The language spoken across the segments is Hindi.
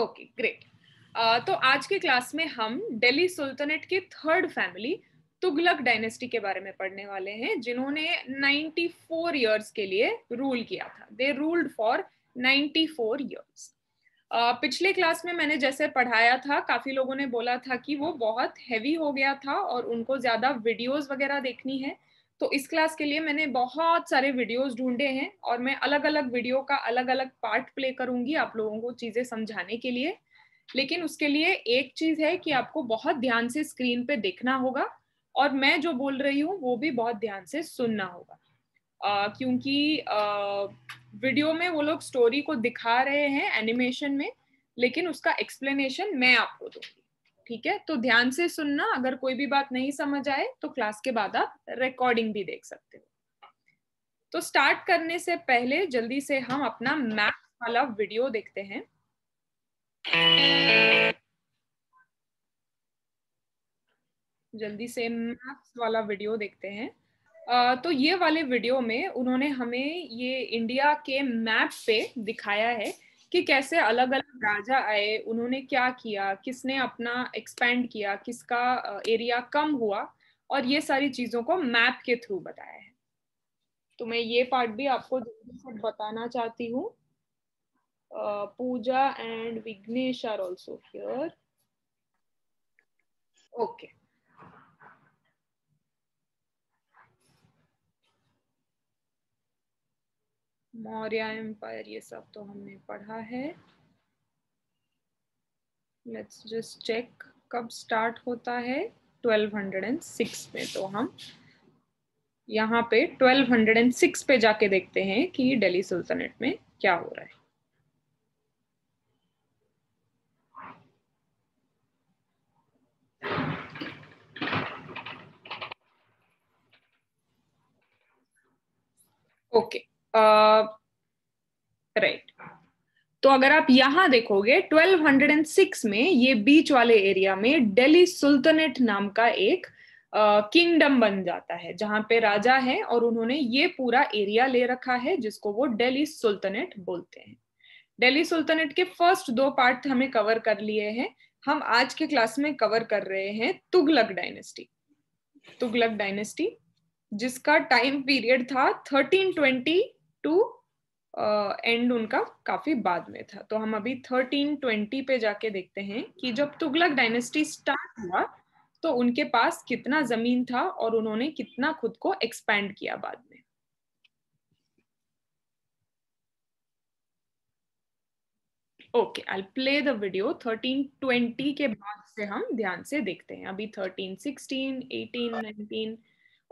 ओके ग्रेट uh, तो आज के क्लास में हम दिल्ली सुल्तनेट के थर्ड फैमिली तुगलक डायनेस्टी के बारे में पढ़ने वाले हैं जिन्होंने 94 इयर्स के लिए रूल किया था दे रूल्ड फॉर 94 इयर्स पिछले क्लास में मैंने जैसे पढ़ाया था काफ़ी लोगों ने बोला था कि वो बहुत हैवी हो गया था और उनको ज़्यादा वीडियोस वगैरह देखनी है तो इस क्लास के लिए मैंने बहुत सारे वीडियोस ढूंढे हैं और मैं अलग अलग वीडियो का अलग अलग पार्ट प्ले करूंगी आप लोगों को चीज़ें समझाने के लिए लेकिन उसके लिए एक चीज़ है कि आपको बहुत ध्यान से स्क्रीन पे देखना होगा और मैं जो बोल रही हूँ वो भी बहुत ध्यान से सुनना होगा आ, क्योंकि आ, वीडियो में वो लोग स्टोरी को दिखा रहे हैं एनिमेशन में लेकिन उसका एक्सप्लेनेशन मैं आपको दूंगी ठीक है तो ध्यान से सुनना अगर कोई भी बात नहीं समझ आए तो क्लास के बाद आप रिकॉर्डिंग भी देख सकते हो तो स्टार्ट करने से पहले जल्दी से हम अपना मैप वाला वीडियो देखते हैं जल्दी से मैथ्स वाला वीडियो देखते हैं तो ये वाले वीडियो में उन्होंने हमें ये इंडिया के मैप पे दिखाया है कि कैसे अलग अलग राजा आए उन्होंने क्या किया किसने अपना एक्सपेंड किया किसका एरिया कम हुआ और ये सारी चीज़ों को मैप के थ्रू बताया है तो मैं ये पार्ट भी आपको से बताना चाहती हूँ Puja and Vighnesh are also here okay Maurya empire ये सब तो हमने पढ़ा है लेट्स जस्ट चेक कब स्टार्ट होता है 1206 में तो हम यहाँ पे 1206 पे जाके देखते हैं कि दिल्ली सुल्तनेट में क्या हो रहा है ओके okay. राइट तो अगर आप यहां देखोगे 1206 में ये बीच वाले एरिया में दिल्ली सुल्तनेट नाम का एक किंगडम बन जाता है जहां पे राजा है और उन्होंने ये पूरा एरिया ले रखा है जिसको वो दिल्ली सुल्तनेट बोलते हैं दिल्ली सुल्तनेट के फर्स्ट दो पार्ट हमें कवर कर लिए हैं हम आज के क्लास में कवर कर रहे हैं तुगलक डायनेस्टी तुगलक डायनेस्टी जिसका टाइम पीरियड था 1320 टू एंड uh, उनका काफी बाद में था तो हम अभी 1320 पे जाके देखते हैं कि जब तुगलक डायनेस्टी स्टार्ट हुआ तो उनके पास कितना जमीन था और उन्होंने कितना खुद को एक्सपैंड किया बाद में okay I play the video 1320 के बाद से हम ध्यान से देखते हैं अभी 1316, 18, 19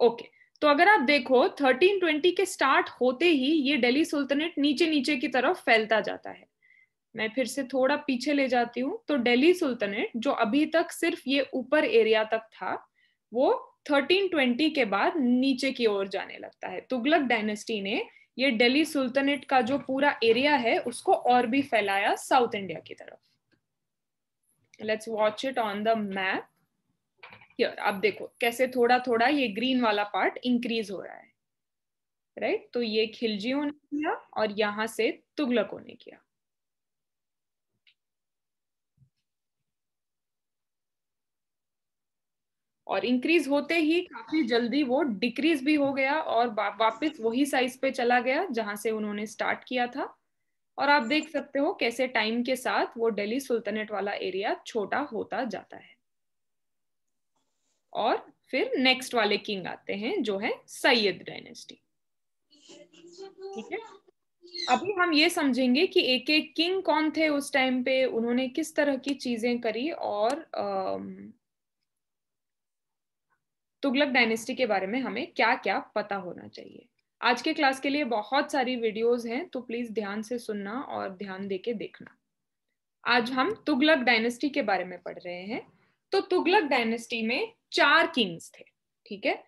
ओके okay. तो अगर आप देखो 1320 के स्टार्ट होते ही ये दिल्ली सुल्तनेट नीचे नीचे की तरफ फैलता जाता है मैं फिर से थोड़ा पीछे ले जाती हूँ तो दिल्ली सुल्तनेट जो अभी तक सिर्फ ये ऊपर एरिया तक था वो 1320 के बाद नीचे की ओर जाने लगता है तुगलक डायनेस्टी ने ये दिल्ली सुल्तनेट का जो पूरा एरिया है उसको और भी फैलाया साउथ इंडिया की तरफ let's watch it on the map here आप देखो कैसे थोड़ा थोड़ा ये ग्रीन वाला पार्ट इंक्रीज हो रहा है राइट right? तो ये खिलजियों ने किया और यहां से तुगलकों ने किया और इंक्रीज होते ही काफी जल्दी वो डिक्रीज भी हो गया और वापस वही साइज पे चला गया जहां से उन्होंने स्टार्ट किया था और आप देख सकते हो कैसे टाइम के साथ वो दिल्ली सुल्तनेट वाला एरिया छोटा होता जाता है और फिर नेक्स्ट वाले किंग आते हैं जो है सैयद डायनेस्टी ठीक है अभी हम ये समझेंगे कि एक एक किंग कौन थे उस टाइम पे उन्होंने किस तरह की चीजें करी और तुगलक डायनेस्टी के बारे में हमें क्या क्या पता होना चाहिए आज के क्लास के लिए बहुत सारी वीडियोस हैं तो प्लीज ध्यान से सुनना और ध्यान दे के देखना आज हम तुगलक डायनेस्टी के बारे में पढ़ रहे हैं तो तुगलक डायनेस्टी में चार किंग्स थे ठीक है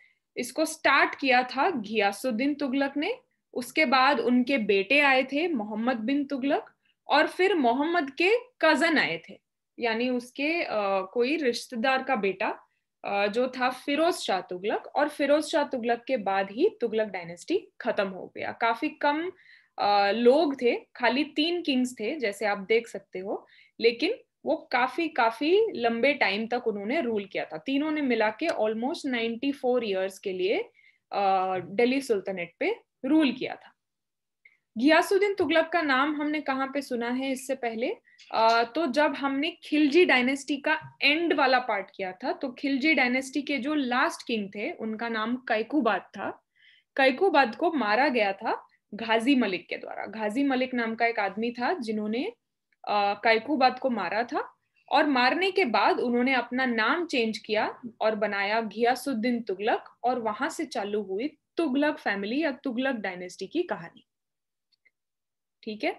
इसको स्टार्ट किया था घियासुद्दीन तुगलक ने उसके बाद उनके बेटे आए थे मोहम्मद बिन तुगलक और फिर मोहम्मद के कजन आए थे यानी उसके आ, कोई रिश्तेदार का बेटा आ, जो था फिरोज शाह तुगलक और फिरोज शाह तुगलक के बाद ही तुगलक डायनेस्टी खत्म हो गया काफी कम आ, लोग थे खाली तीन किंग्स थे जैसे आप देख सकते हो लेकिन वो काफी काफी लंबे टाइम तक उन्होंने रूल किया था तीनों ने मिला के ऑलमोस्ट नाइन्टी फोर ईयर्स के लिए दिल्ली सुल्तनेट पे रूल किया था गियासुद्दीन तुगलक का नाम हमने कहाँ पे सुना है इससे पहले आ, तो जब हमने खिलजी डायनेस्टी का एंड वाला पार्ट किया था तो खिलजी डायनेस्टी के जो लास्ट किंग थे उनका नाम कैकुबाद था कैकुबाद को मारा गया था घाजी मलिक के द्वारा घाजी मलिक नाम का एक आदमी था जिन्होंने कायकूबाद को मारा था और मारने के बाद उन्होंने अपना नाम चेंज किया और बनाया घियासुद्दीन तुगलक और वहां से चालू हुई तुगलक फैमिली या तुगलक डायनेस्टी की कहानी ठीक है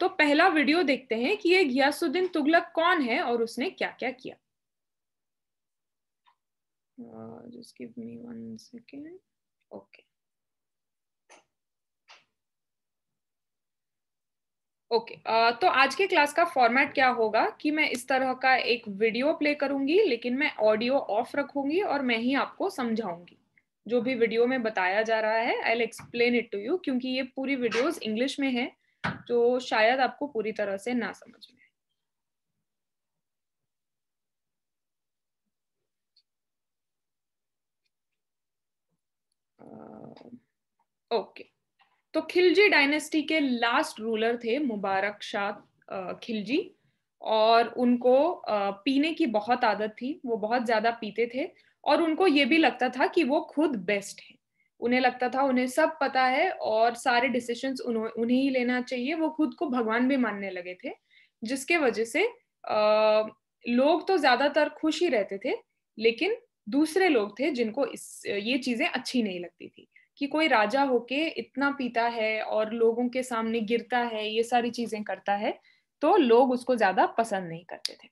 तो पहला वीडियो देखते हैं कि ये घियासुद्दीन तुगलक कौन है और उसने क्या क्या किया just give me one second okay okay okay, uh, तो आज के क्लास का फॉर्मेट क्या होगा कि मैं इस तरह का एक वीडियो प्ले करूंगी लेकिन मैं ऑडियो ऑफ रखूंगी और मैं ही आपको समझाऊंगी जो भी वीडियो में बताया जा रहा है I explain it to you क्योंकि ये पूरी वीडियोस इंग्लिश में है जो शायद आपको पूरी तरह से ना समझ में ओके uh, okay. तो खिलजी डायनेस्टी के लास्ट रूलर थे मुबारक शाह खिलजी और उनको पीने की बहुत आदत थी वो बहुत ज़्यादा पीते थे और उनको ये भी लगता था कि वो खुद बेस्ट है उन्हें लगता था उन्हें सब पता है और सारे डिसीशन उन्हों उन्हें ही लेना चाहिए वो खुद को भगवान भी मानने लगे थे जिसके वजह से आ, लोग तो ज़्यादातर खुश ही रहते थे लेकिन दूसरे लोग थे जिनको इस ये चीज़ें अच्छी नहीं लगती थी कि कोई राजा होके इतना पीता है और लोगों के सामने गिरता है ये सारी चीजें करता है तो लोग उसको ज्यादा पसंद नहीं करते थे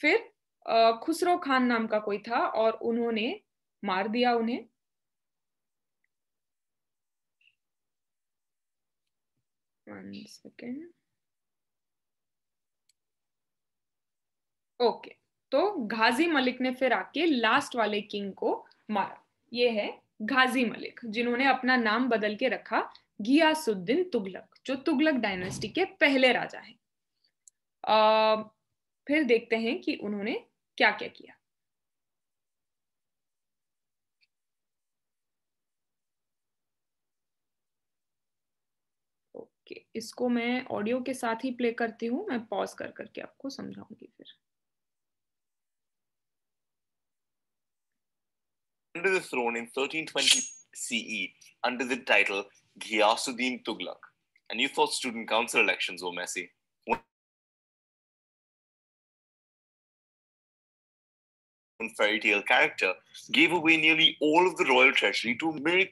फिर खुसरो खान नाम का कोई था और उन्होंने मार दिया उन्हें ओके तो घाजी मलिक ने फिर आके लास्ट वाले किंग को मारा ये है गाजी मलिक जिन्होंने अपना नाम बदल के रखा गियासुद्दीन तुगलक जो तुगलक डायनेस्टी के पहले राजा हैं आ, फिर देखते हैं कि उन्होंने क्या क्या किया इसको मैं ऑडियो के साथ ही प्ले करती हूँ मैं पॉज कर करके आपको समझाऊंगी फिर to the throne in 1320 CE under the title Ghiyasuddin Tughlaq. And you thought student council elections were messy. One fairy tale character gave away nearly all of the royal treasury to Mir.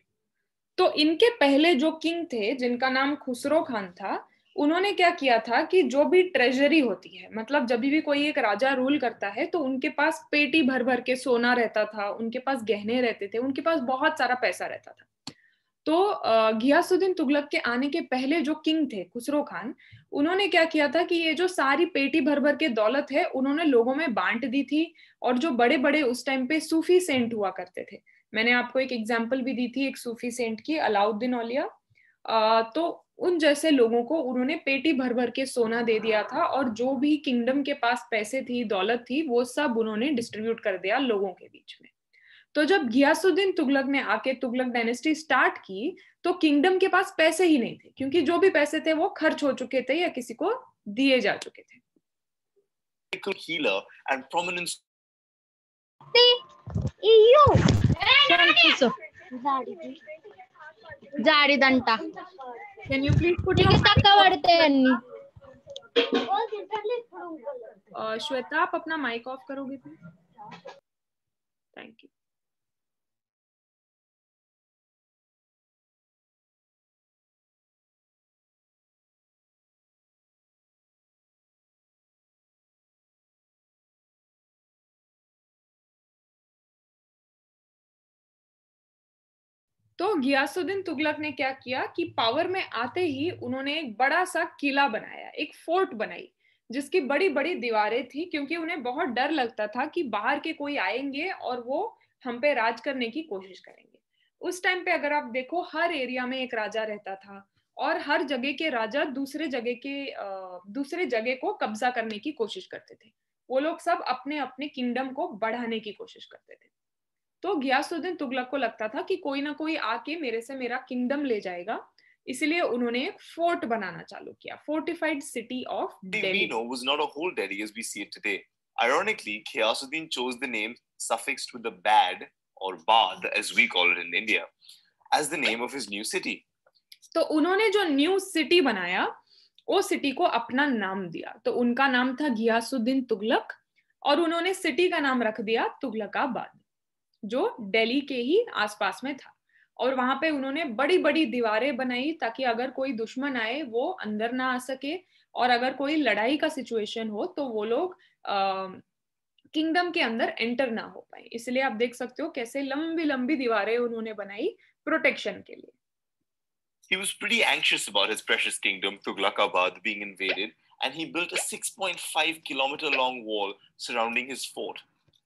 तो इनके पहले जो किंग थे जिनका नाम खुसरो खान था उन्होंने क्या किया था कि जो भी ट्रेजरी होती है मतलब जब भी कोई एक राजा रूल करता है तो उनके पास पेटी भर भर के सोना रहता था उनके पास गहने रहते थे उनके पास बहुत सारा पैसा रहता था तो घियासुद्दीन तुगलक के आने के पहले जो किंग थे खुसरो खान उन्होंने क्या किया था कि ये जो सारी पेटी भर भर के दौलत है उन्होंने लोगों में बांट दी थी और जो बड़े बड़े उस टाइम पे सूफी सेंट हुआ करते थे मैंने आपको एक एग्जाम्पल भी दी थी एक सूफी सेंट की अलाउद्दीन औलिया तो उन जैसे लोगों को उन्होंने पेटी भर भर के सोना दे दिया था और जो भी किंगडम के पास पैसे थी दौलत थी वो सब उन्होंने डिस्ट्रीब्यूट कर दिया लोगों के बीच में तो जब गियासुद्दीन तुगलक ने आके तुगलक डायनेस्टी स्टार्ट की तो किंगडम के पास पैसे ही नहीं थे क्योंकि जो भी पैसे थे वो खर्च हो चुके थे या किसी को दिए जा चुके थे जाडी दंटा कैन यू प्लीज पुट कुठे टक्का वाढते यांनी श्वेता आप अपना माइक ऑफ करोगे प्लीज थैंक यू तो गियासुद्दीन तुगलक ने क्या किया कि पावर में आते ही उन्होंने एक बड़ा सा किला बनाया एक फोर्ट बनाई जिसकी बड़ी बड़ी दीवारें थी क्योंकि उन्हें बहुत डर लगता था कि बाहर के कोई आएंगे और वो हम पे राज करने की कोशिश करेंगे उस टाइम पे अगर आप देखो हर एरिया में एक राजा रहता था और हर जगह के राजा दूसरे जगह के दूसरे जगह को कब्जा करने की कोशिश करते थे वो लोग सब अपने अपने किंगडम को बढ़ाने की कोशिश करते थे तो गियासुद्दीन तुगलक को लगता था कि कोई ना कोई आके मेरे से मेरा किंगडम ले जाएगा इसलिए उन्होंने एक फोर्ट बनाना चालू किया fortified city of Delhi was not a whole Delhi as we see it today ironically Ghiyasuddin chose the name suffixed with the bad और बाद as we call it in India as the name of his new city तो उन्होंने जो न्यू सिटी बनाया वो सिटी को अपना नाम दिया तो उनका नाम था गियासुद्दीन तुगलक और उन्होंने सिटी का नाम रख दिया तुगलकाबाद जो दिल्ली के ही आसपास में था और वहां पे उन्होंने बड़ी बड़ी दीवारें बनाई ताकि अगर कोई दुश्मन आए वो अंदर ना आ सके और अगर कोई लड़ाई का सिचुएशन हो तो वो लोग किंगडम के अंदर एंटर ना हो पाए इसलिए आप देख सकते हो कैसे लंबी लंबी दीवारें उन्होंने बनाई प्रोटेक्शन के लिए He was pretty anxious about his precious kingdom, Tughlaqabad, being invaded, and he built a 6.5 kilometer long wall surrounding his fort.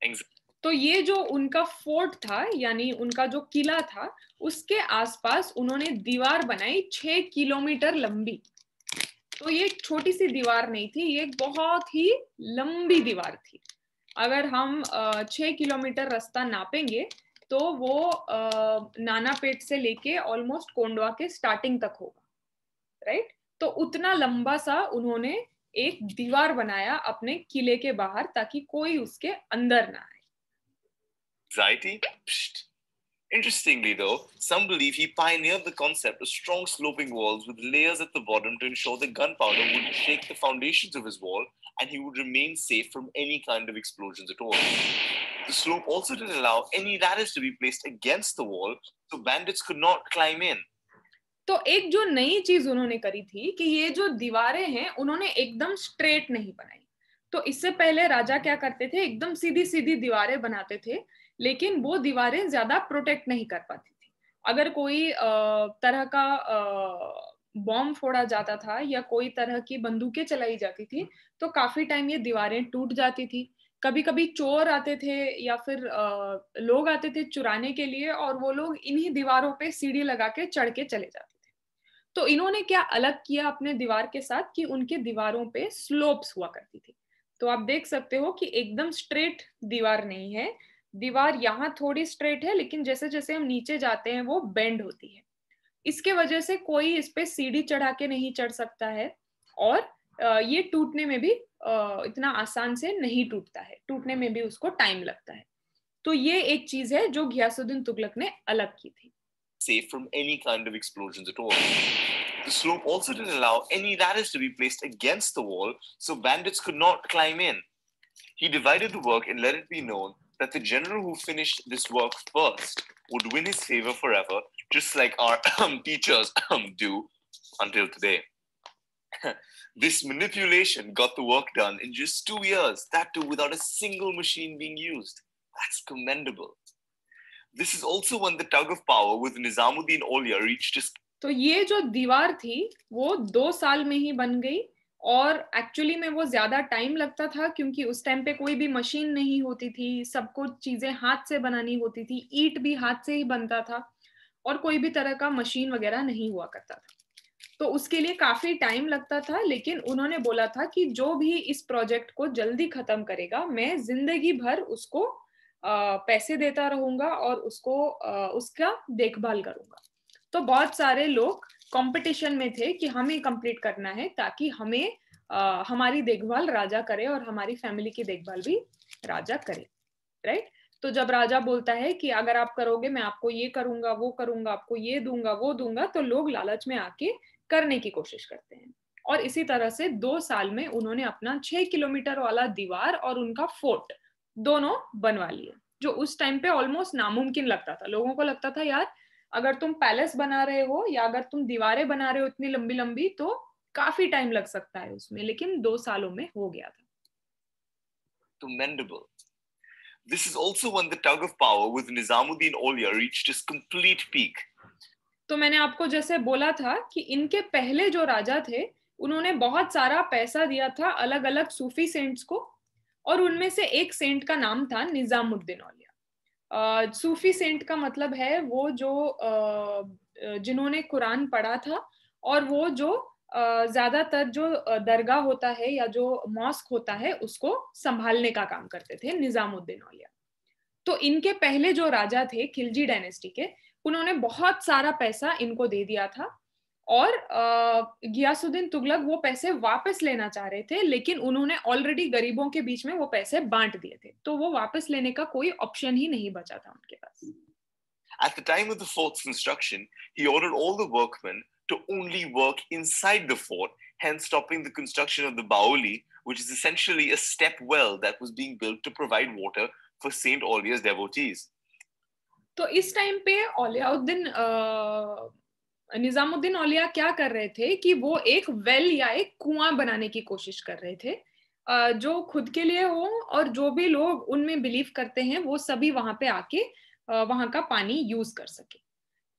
Anxiety तो ये जो उनका फोर्ट था यानी उनका जो किला था उसके आसपास उन्होंने दीवार बनाई छह किलोमीटर लंबी तो ये छोटी सी दीवार नहीं थी ये बहुत ही लंबी दीवार थी अगर हम छह किलोमीटर रास्ता नापेंगे तो वो नाना पेट से लेके ऑलमोस्ट कोंडवा के स्टार्टिंग तक होगा राइट तो उतना लंबा सा उन्होंने एक दीवार बनाया अपने किले के बाहर ताकि कोई उसके अंदर ना आए anxiety? Psht. Interestingly, though, some believe he pioneered the concept of strong sloping walls with layers at the bottom to ensure that gunpowder wouldn't shake the foundations of his wall and he would remain safe from any kind of explosions at all. The slope also didn't allow any ladders to be placed against the wall, so bandits could not climb in. तो एक जो नई चीज उन्होंने करी थी कि ये जो दीवारें हैं उन्होंने एकदम स्ट्रेट नहीं बनाई तो इससे पहले राजा क्या करते थे एकदम सीधी सीधी दीवारें बनाते थे लेकिन वो दीवारें ज्यादा प्रोटेक्ट नहीं कर पाती थी अगर कोई तरह का बॉम्ब फोड़ा जाता था या कोई तरह की बंदूकें चलाई जाती थी तो काफी टाइम ये दीवारें टूट जाती थी कभी कभी चोर आते थे या फिर लोग आते थे चुराने के लिए और वो लोग इन्हीं दीवारों पे सीढ़ी लगा के चढ़ के चले जाते थे तो इन्होंने क्या अलग किया अपने दीवार के साथ कि उनके दीवारों पे स्लोप्स हुआ करती थी तो आप देख सकते हो कि एकदम स्ट्रेट दीवार नहीं है दीवार यहाँ थोड़ी स्ट्रेट है लेकिन जैसे जैसे हम नीचे जाते हैं वो बेंड होती है इसके वजह से कोई इस पे सीढ़ी चढ़ा के नहीं चढ़ सकता है और ये टूटने में भी इतना आसान से नहीं टूटता है टूटने में भी उसको टाइम लगता है तो ये एक चीज है जो घियासुद्दीन तुगलक ने अलग की थी safe from any kind of explosions at all. The slope also didn't allow any ladders to be placed against the wall, so bandits could not climb in. He divided the work and let it be known that the general who finished this work first would win his favor forever, just like our um, teachers um, do until today. this manipulation got the work done in just two years, that too without a single machine being used. That's commendable. This is also when the tug of power with Nizamuddin Olia reached its. तो ये जो दीवार थी वो दो साल में ही बन गई और एक्चुअली में वो ज्यादा टाइम लगता था क्योंकि उस टाइम पे कोई भी मशीन नहीं होती थी सबको चीजें हाथ से बनानी होती थी ईट भी हाथ से ही बनता था और कोई भी तरह का मशीन वगैरह नहीं हुआ करता था तो उसके लिए काफी टाइम लगता था लेकिन उन्होंने बोला था कि जो भी इस प्रोजेक्ट को जल्दी खत्म करेगा मैं जिंदगी भर उसको पैसे देता रहूंगा और उसको उसका देखभाल करूंगा तो बहुत सारे लोग कंपटीशन में थे कि हमें कंप्लीट करना है ताकि हमें आ, हमारी देखभाल राजा करे और हमारी फैमिली की देखभाल भी राजा करे राइट तो जब राजा बोलता है कि अगर आप करोगे मैं आपको ये करूंगा वो करूंगा आपको ये दूंगा वो दूंगा तो लोग लालच में आके करने की कोशिश करते हैं और इसी तरह से दो साल में उन्होंने अपना छह किलोमीटर वाला दीवार और उनका फोर्ट दोनों बनवा लिए जो उस टाइम पे ऑलमोस्ट नामुमकिन लगता था लोगों को लगता था यार अगर तुम पैलेस बना रहे हो या अगर तुम दीवारें बना रहे हो इतनी लंबी लंबी तो काफी टाइम लग सकता है उसमें लेकिन दो सालों में हो गया था commendable. This is also when the tug of power with Nizamuddin Aulia reached its complete peak. तो मैंने आपको जैसे बोला था कि इनके पहले जो राजा थे उन्होंने बहुत सारा पैसा दिया था अलग अलग सूफी सेंट्स को और उनमें से एक सेंट का नाम था निजामुद्दीन औलिया सूफी सेंट का मतलब है वो जो जिन्होंने कुरान पढ़ा था और वो जो ज्यादातर जो दरगाह होता है या जो मॉस्क होता है उसको संभालने का काम करते थे निजामुद्दीन औलिया तो इनके पहले जो राजा थे खिलजी डायनेस्टी के उन्होंने बहुत सारा पैसा इनको दे दिया था और गियासुद्दीन तुगलक वो पैसे वापस लेना चाह रहे थे लेकिन उन्होंने ऑलरेडी गरीबों के बीच में वो पैसे बांट दिए थे तो वो वापस लेने का कोई ऑप्शन ही नहीं बचा था उनके पास At the time of the fort's construction, he ordered all the workmen to only work inside the fort, hence stopping the construction of the Baoli, which is essentially a step well that was being built to provide water for Saint Olia's devotees. So, this time, पे ओलियाउद्दीन निजामुद्दीन औलिया क्या कर रहे थे कि वो एक वेल या एक कुआं बनाने की कोशिश कर रहे थे जो खुद के लिए हो और जो भी लोग उनमें बिलीव करते हैं वो सभी वहां पे आके वहां का पानी यूज कर सके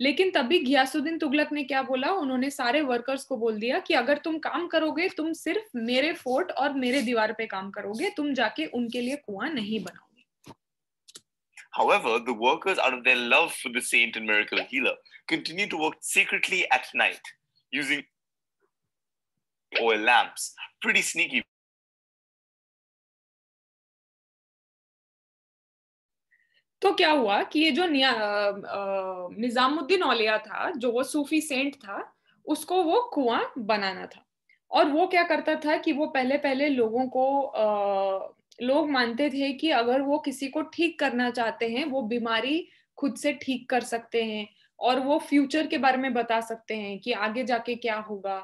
लेकिन तभी घियासुद्दीन तुगलक ने क्या बोला उन्होंने सारे वर्कर्स को बोल दिया कि अगर तुम काम करोगे तुम सिर्फ मेरे फोर्ट और मेरे दीवार पे काम करोगे तुम जाके उनके लिए कुआं नहीं बनाओगे However, the workers, out of their love for the saint and miracle healer, continue to work secretly at night using oil lamps. Pretty sneaky. तो क्या हुआ कि ये जो निजामुद्दीन औलिया था जो वो सूफी सेंट था उसको वो कुआं बनाना था और वो क्या करता था कि वो पहले पहले लोगों को आ, लोग मानते थे कि अगर वो किसी को ठीक करना चाहते हैं वो बीमारी खुद से ठीक कर सकते हैं और वो फ्यूचर के बारे में बता सकते हैं कि आगे जाके क्या होगा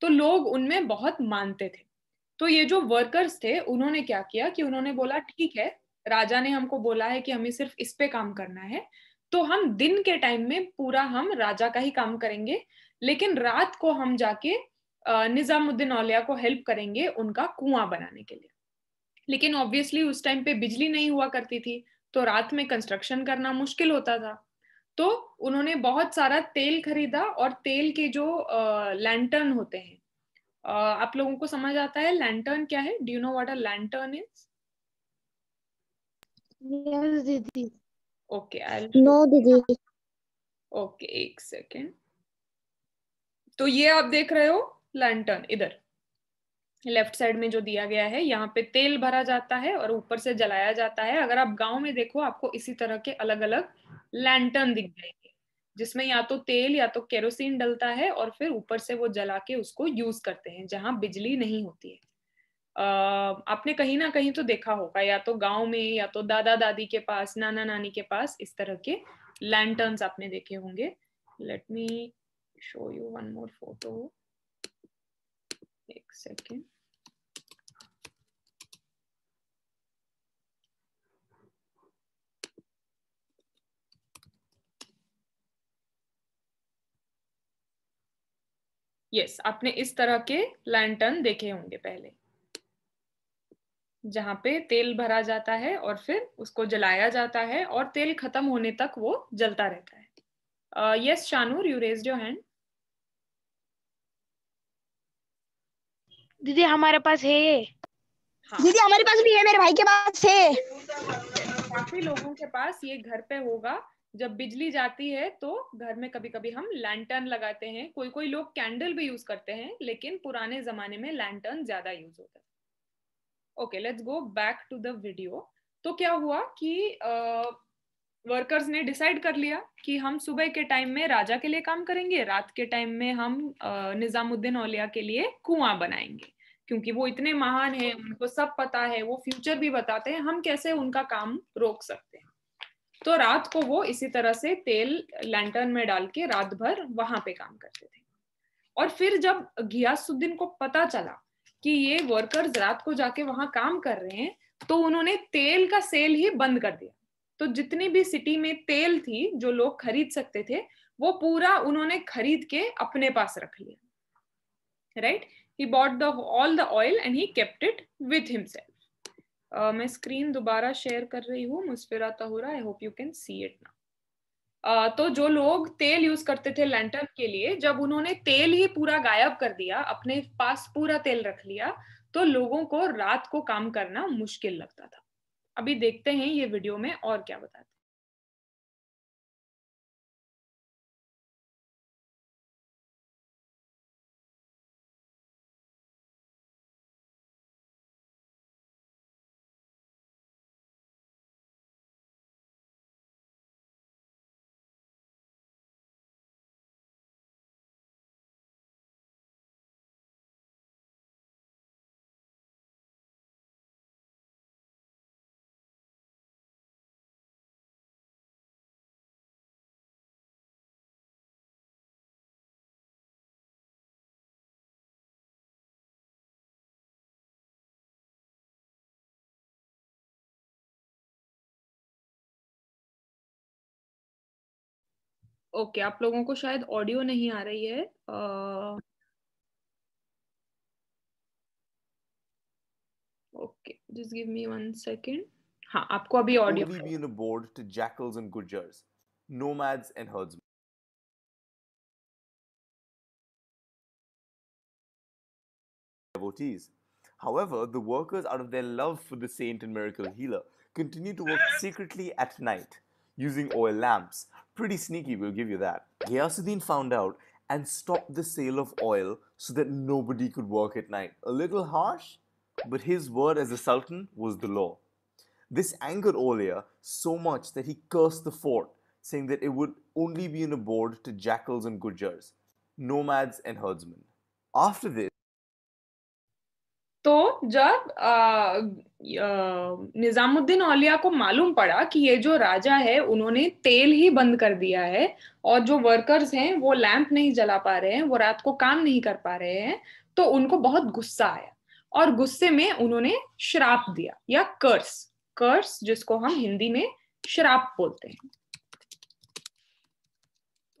तो लोग उनमें बहुत मानते थे तो ये जो वर्कर्स थे उन्होंने क्या किया कि उन्होंने बोला ठीक है राजा ने हमको बोला है कि हमें सिर्फ इस पे काम करना है तो हम दिन के टाइम में पूरा हम राजा का ही काम करेंगे लेकिन रात को हम जाके निजामुद्दीन औलिया को हेल्प करेंगे उनका कुआं बनाने के लिए लेकिन ऑब्वियसली उस टाइम पे बिजली नहीं हुआ करती थी तो रात में कंस्ट्रक्शन करना मुश्किल होता था तो उन्होंने बहुत सारा तेल खरीदा और तेल के जो लैंटर्न होते हैं आप लोगों को समझ आता है लैंटर्न क्या है do you know what a lantern is yes दीदी ओके आई नो दीदी ओके एक सेकेंड तो ये आप देख रहे हो लैंटर्न इधर लेफ्ट साइड में जो दिया गया है यहाँ पे तेल भरा जाता है और ऊपर से जलाया जाता है अगर आप गांव में देखो आपको इसी तरह के अलग अलग लैंटर्न दिख जाएंगे जिसमें या तो तेल या तो केरोसिन डलता है और फिर ऊपर से वो जला के उसको यूज करते हैं जहां बिजली नहीं होती है आपने कहीं ना कहीं तो देखा होगा या तो गांव में या तो दादा दादी के पास नाना नानी के पास इस तरह के लैंटर्न आपने देखे होंगे let me show you one more photo एक सेकेंड यस आपने इस तरह के लैंटर्न देखे होंगे पहले जहाँ पे तेल भरा जाता है और फिर उसको जलाया जाता है और तेल खत्म होने तक वो जलता रहता है yes Shanur you raise your hand दीदी हमारे पास है ये हाँ. दीदी हमारे पास भी है मेरे भाई के पास है काफी लोगों के पास ये घर पे होगा जब बिजली जाती है तो घर में कभी कभी हम लैंटर्न लगाते हैं कोई कोई लोग कैंडल भी यूज करते हैं लेकिन पुराने जमाने में लैंटर्न ज्यादा यूज होता है okay let's go back to the video तो क्या हुआ कि वर्कर्स ने डिसाइड कर लिया कि हम सुबह के टाइम में राजा के लिए काम करेंगे रात के टाइम में हम निजामुद्दीन औलिया के लिए कुआं बनाएंगे क्योंकि वो इतने महान है उनको सब पता है वो फ्यूचर भी बताते हैं हम कैसे उनका काम रोक सकते हैं तो रात को वो इसी तरह से तेल लैंटर्न में डाल के रात भर वहां पे काम करते थे और फिर जब घियासुद्दीन को पता चला कि ये वर्कर्स रात को जाके वहां काम कर रहे हैं तो उन्होंने तेल का सेल ही बंद कर दिया तो जितनी भी सिटी में तेल थी जो लोग खरीद सकते थे वो पूरा उन्होंने खरीद के अपने पास रख लिया right he bought the all the oil and he kept it with himself मैं स्क्रीन दोबारा शेयर कर रही हूँ Musfira Tahura I hope you can see it ना तो जो लोग तेल यूज करते थे लेंटर के लिए जब उन्होंने तेल ही पूरा गायब कर दिया अपने पास पूरा तेल रख लिया तो लोगों को रात को काम करना मुश्किल लगता था अभी देखते हैं ये वीडियो में और क्या बताते ओके आप लोगों को शायद ऑडियो नहीं आ रही है okay just give me one second हाँ आपको अभी audio Only be in a board to jackals and Gujars nomads and herdsmen. Devotees. However, the workers, out of their love for the saint and miracle healer, continue to work secretly at night using oil lamps Pretty sneaky, we'll give you that. Giyasuddin found out and stopped the sale of oil so that nobody could work at night. A little harsh, but his word as a sultan was the law. This angered Olia so much that he cursed the fort, saying that it would only be an abode to jackals and gujars, nomads and herdsmen. After this, तो जब निजामुद्दीन औलिया को मालूम पड़ा कि ये जो राजा है उन्होंने तेल ही बंद कर दिया है और जो वर्कर्स हैं वो लैंप नहीं जला पा रहे हैं वो रात को काम नहीं कर पा रहे हैं तो उनको बहुत गुस्सा आया और गुस्से में उन्होंने श्राप दिया या कर्स कर्स जिसको हम हिंदी में श्राप बोलते हैं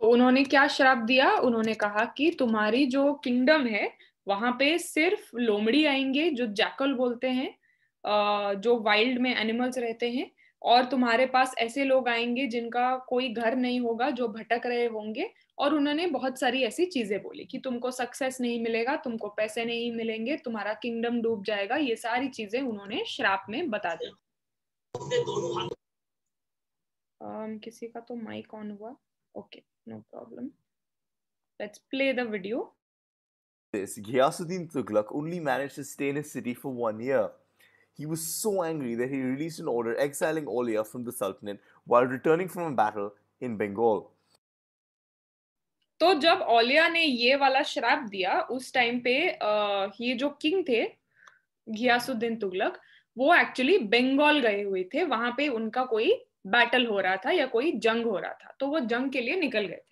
तो उन्होंने क्या श्राप दिया उन्होंने कहा कि तुम्हारी जो किंगडम है वहां पे सिर्फ लोमड़ी आएंगे जो जैकल बोलते हैं जो वाइल्ड में एनिमल्स रहते हैं और तुम्हारे पास ऐसे लोग आएंगे जिनका कोई घर नहीं होगा जो भटक रहे होंगे और उन्होंने बहुत सारी ऐसी चीजें बोली कि तुमको सक्सेस नहीं मिलेगा तुमको पैसे नहीं मिलेंगे तुम्हारा किंगडम डूब जाएगा ये सारी चीजें उन्होंने श्राप में बता दी um, किसी का तो माइक ऑन हुआ okay no problem let's play the video this, Ghiyasuddin Tughlaq only managed to stay in his city for one year. He was so angry that he released an order exiling Olia from the Sultanate while returning from a battle in Bengal. तो जब ओलिया ने ये वाला श्राप दिया उस टाइम पे आ, ये जो किंग थे घियासुद्दीन तुगलक वो एक्चुअली बंगाल गए हुए थे वहां पे उनका कोई बैटल हो रहा था या कोई जंग हो रहा था तो वो जंग के लिए निकल गए थे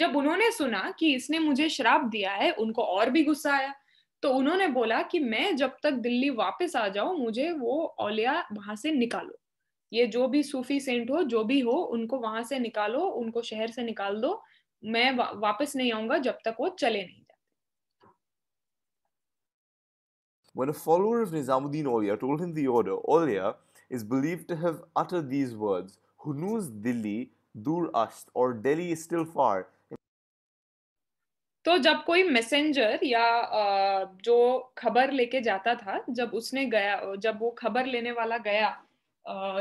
जब उन्होंने सुना कि इसने मुझे श्राप दिया है उनको और भी गुस्सा आया तो उन्होंने बोला कि मैं जब तक दिल्ली वापस आ जाऊं मुझे वो औलिया वहां से निकालो ये जो भी सूफी सेंट हो जो भी हो उनको वहां से निकालो उनको शहर से निकाल दो मैं वा, वापस नहीं आऊंगा जब तक वो चले नहीं जाते When a follower of Nizamuddin Aulia told him the order, Aulia is believed to have uttered these words, Hunuz Dili Dur Ast, or Delhi is still far, तो जब कोई मैसेंजर या जो खबर लेके जाता था जब उसने गया जब वो खबर लेने वाला गया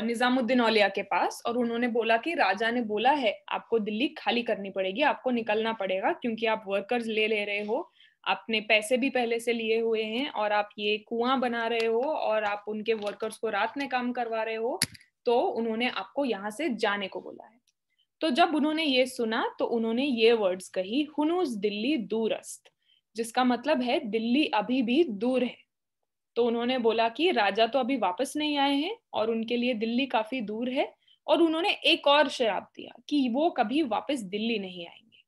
निजामुद्दीन औलिया के पास और उन्होंने बोला कि राजा ने बोला है आपको दिल्ली खाली करनी पड़ेगी आपको निकलना पड़ेगा क्योंकि आप वर्कर्स ले ले रहे हो आपने पैसे भी पहले से लिए हुए हैं और आप ये कुआं बना रहे हो और आप उनके वर्कर्स को रात में काम करवा रहे हो तो उन्होंने आपको यहाँ से जाने को बोला है तो जब उन्होंने ये सुना तो उन्होंने ये वर्ड्स कही हुनूज दिल्ली दूरस्त जिसका मतलब है दिल्ली अभी भी दूर है तो उन्होंने बोला कि राजा तो अभी वापस नहीं आए हैं और उनके लिए दिल्ली काफी दूर है और उन्होंने एक और शराब दिया कि वो कभी वापस दिल्ली नहीं आएंगे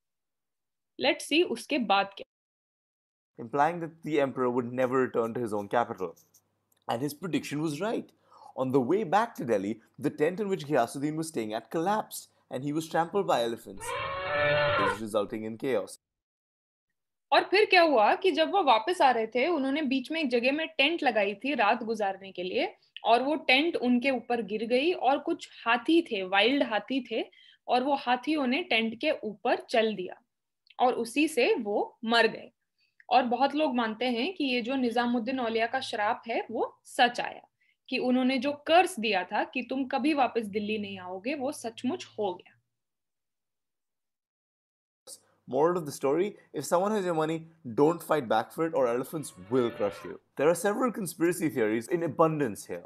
लेट सी उसके बाद क्या implying that the emperor would never return to his own capital. And his prediction was right. On the way back to Delhi, the tent in which Ghiyasuddin was staying at collapsed, and he was trampled by elephants, resulting in chaos. और फिर क्या हुआ कि जब वो वापस आ रहे थे उन्होंने बीच में एक जगह में टेंट लगाई थी रात गुजारने के लिए और वो टेंट उनके ऊपर गिर गई और कुछ हाथी थे वाइल्ड हाथी थे और वो हाथियों ने टेंट के ऊपर चल दिया और उसी से वो मर गए और बहुत लोग मानते हैं कि ये जो निजामुद्दीन औलिया का श्राप है वो सच आया कि उन्होंने जो कर्स दिया था कि तुम कभी वापस दिल्ली नहीं आओगे वो सचमुच हो गया Moral of the story if someone has your money, don't fight back for it, or elephants will crush you. There are several conspiracy theories in abundance here.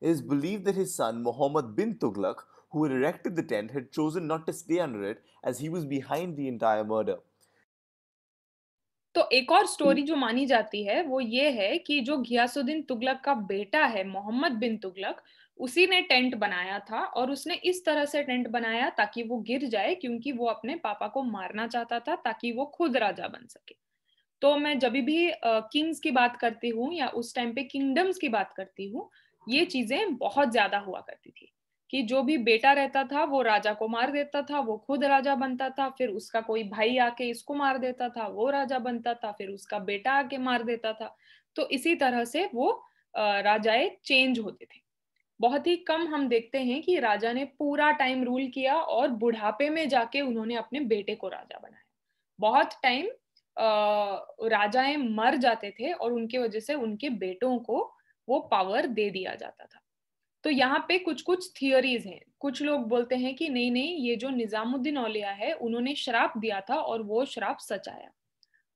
It is believed that his son, Muhammad bin Tughlaq, who had erected the tent, had chosen not to stay under it as he was behind the entire murder. तो एक और स्टोरी हम्म। जो मानी जाती है वो ये है कि जो घियासुद्दीन तुगलक का बेटा है मोहम्मद बिन तुगलक उसी ने टेंट बनाया था और उसने इस तरह से टेंट बनाया ताकि वो गिर जाए क्योंकि वो अपने पापा को मारना चाहता था ताकि वो खुद राजा बन सके तो मैं जब भी किंग्स की बात करती हूँ या उस टाइम पे किंगडम्स की बात करती हूँ ये चीजें बहुत ज्यादा हुआ करती थी कि जो भी बेटा रहता था वो राजा को मार देता था वो खुद राजा बनता था फिर उसका कोई भाई आके इसको मार देता था वो राजा बनता था फिर उसका बेटा आके मार देता था तो इसी तरह से वो राजाए चेंज होते थे बहुत ही कम हम देखते हैं कि राजा ने पूरा टाइम रूल किया और बुढ़ापे में जाके उन्होंने अपने बेटे को राजा बनाया बहुत टाइम राजाएं मर जाते थे और उनके वजह से उनके बेटों को वो पावर दे दिया जाता था तो यहाँ पे कुछ कुछ थियोरीज हैं कुछ लोग बोलते हैं कि नहीं नहीं ये जो निजामुद्दीन औलिया है उन्होंने शराब दिया था और वो शराब सचाया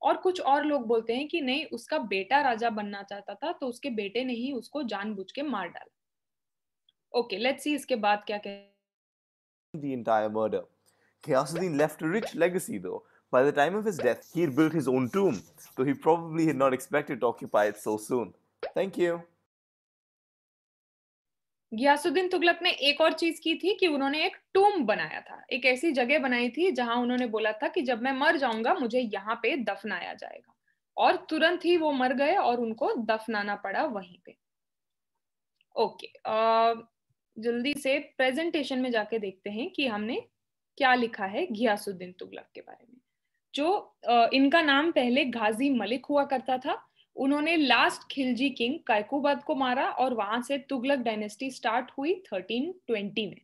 और कुछ और लोग बोलते हैं कि नहीं उसका बेटा राजा बनना चाहता था तो उसके बेटे ने ही उसको जानबूझ के मार डाला ओके लेट्स सी इसके बाद क्या कह the entire murder. Ghiyasuddin left a rich legacy though. By the time of his death, he had built his own tomb, though he probably had not expected to occupy it so soon. Thank you. Ghiyasuddin Tughlaq ने एक और चीज की थी कि उन्होंने एक टूम बनाया था एक ऐसी जगह बनाई थी जहां उन्होंने बोला था कि जब मैं मर जाऊंगा मुझे यहाँ पे दफनाया जाएगा और तुरंत ही वो मर गए और उनको दफनाना पड़ा वहीं पे ओके अः जल्दी से प्रेजेंटेशन में जाके देखते हैं कि हमने क्या लिखा है घियासुद्दीन तुगलक के बारे में जो इनका नाम पहले गाजी मलिक हुआ करता था उन्होंने लास्ट खिलजी किंग कैकुबद को मारा और वहां से तुगलक डायनेस्टी स्टार्ट हुई 1320 में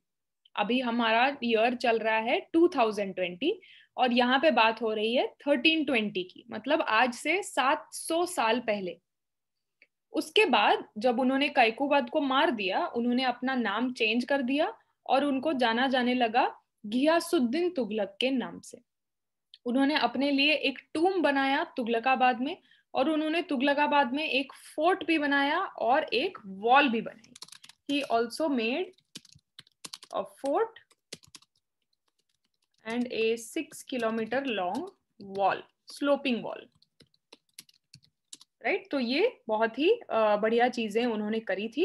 अभी हमारा ईयर चल रहा है 2020 और यहाँ पे बात हो रही है 1320 की मतलब आज से 700 साल पहले उसके बाद जब उन्होंने कैकुबद को मार दिया उन्होंने अपना नाम चेंज कर दिया और उनको जाना जाने लगा घियासुद्दीन तुगलक के नाम से उन्होंने अपने लिए एक टूम बनाया तुगलकाबाद में और उन्होंने तुगलकाबाद में एक फोर्ट भी बनाया और एक वॉल भी बनाई he also made a fort and a six kilometre long wall sloping wall right तो ये बहुत ही बढ़िया चीजें उन्होंने करी थी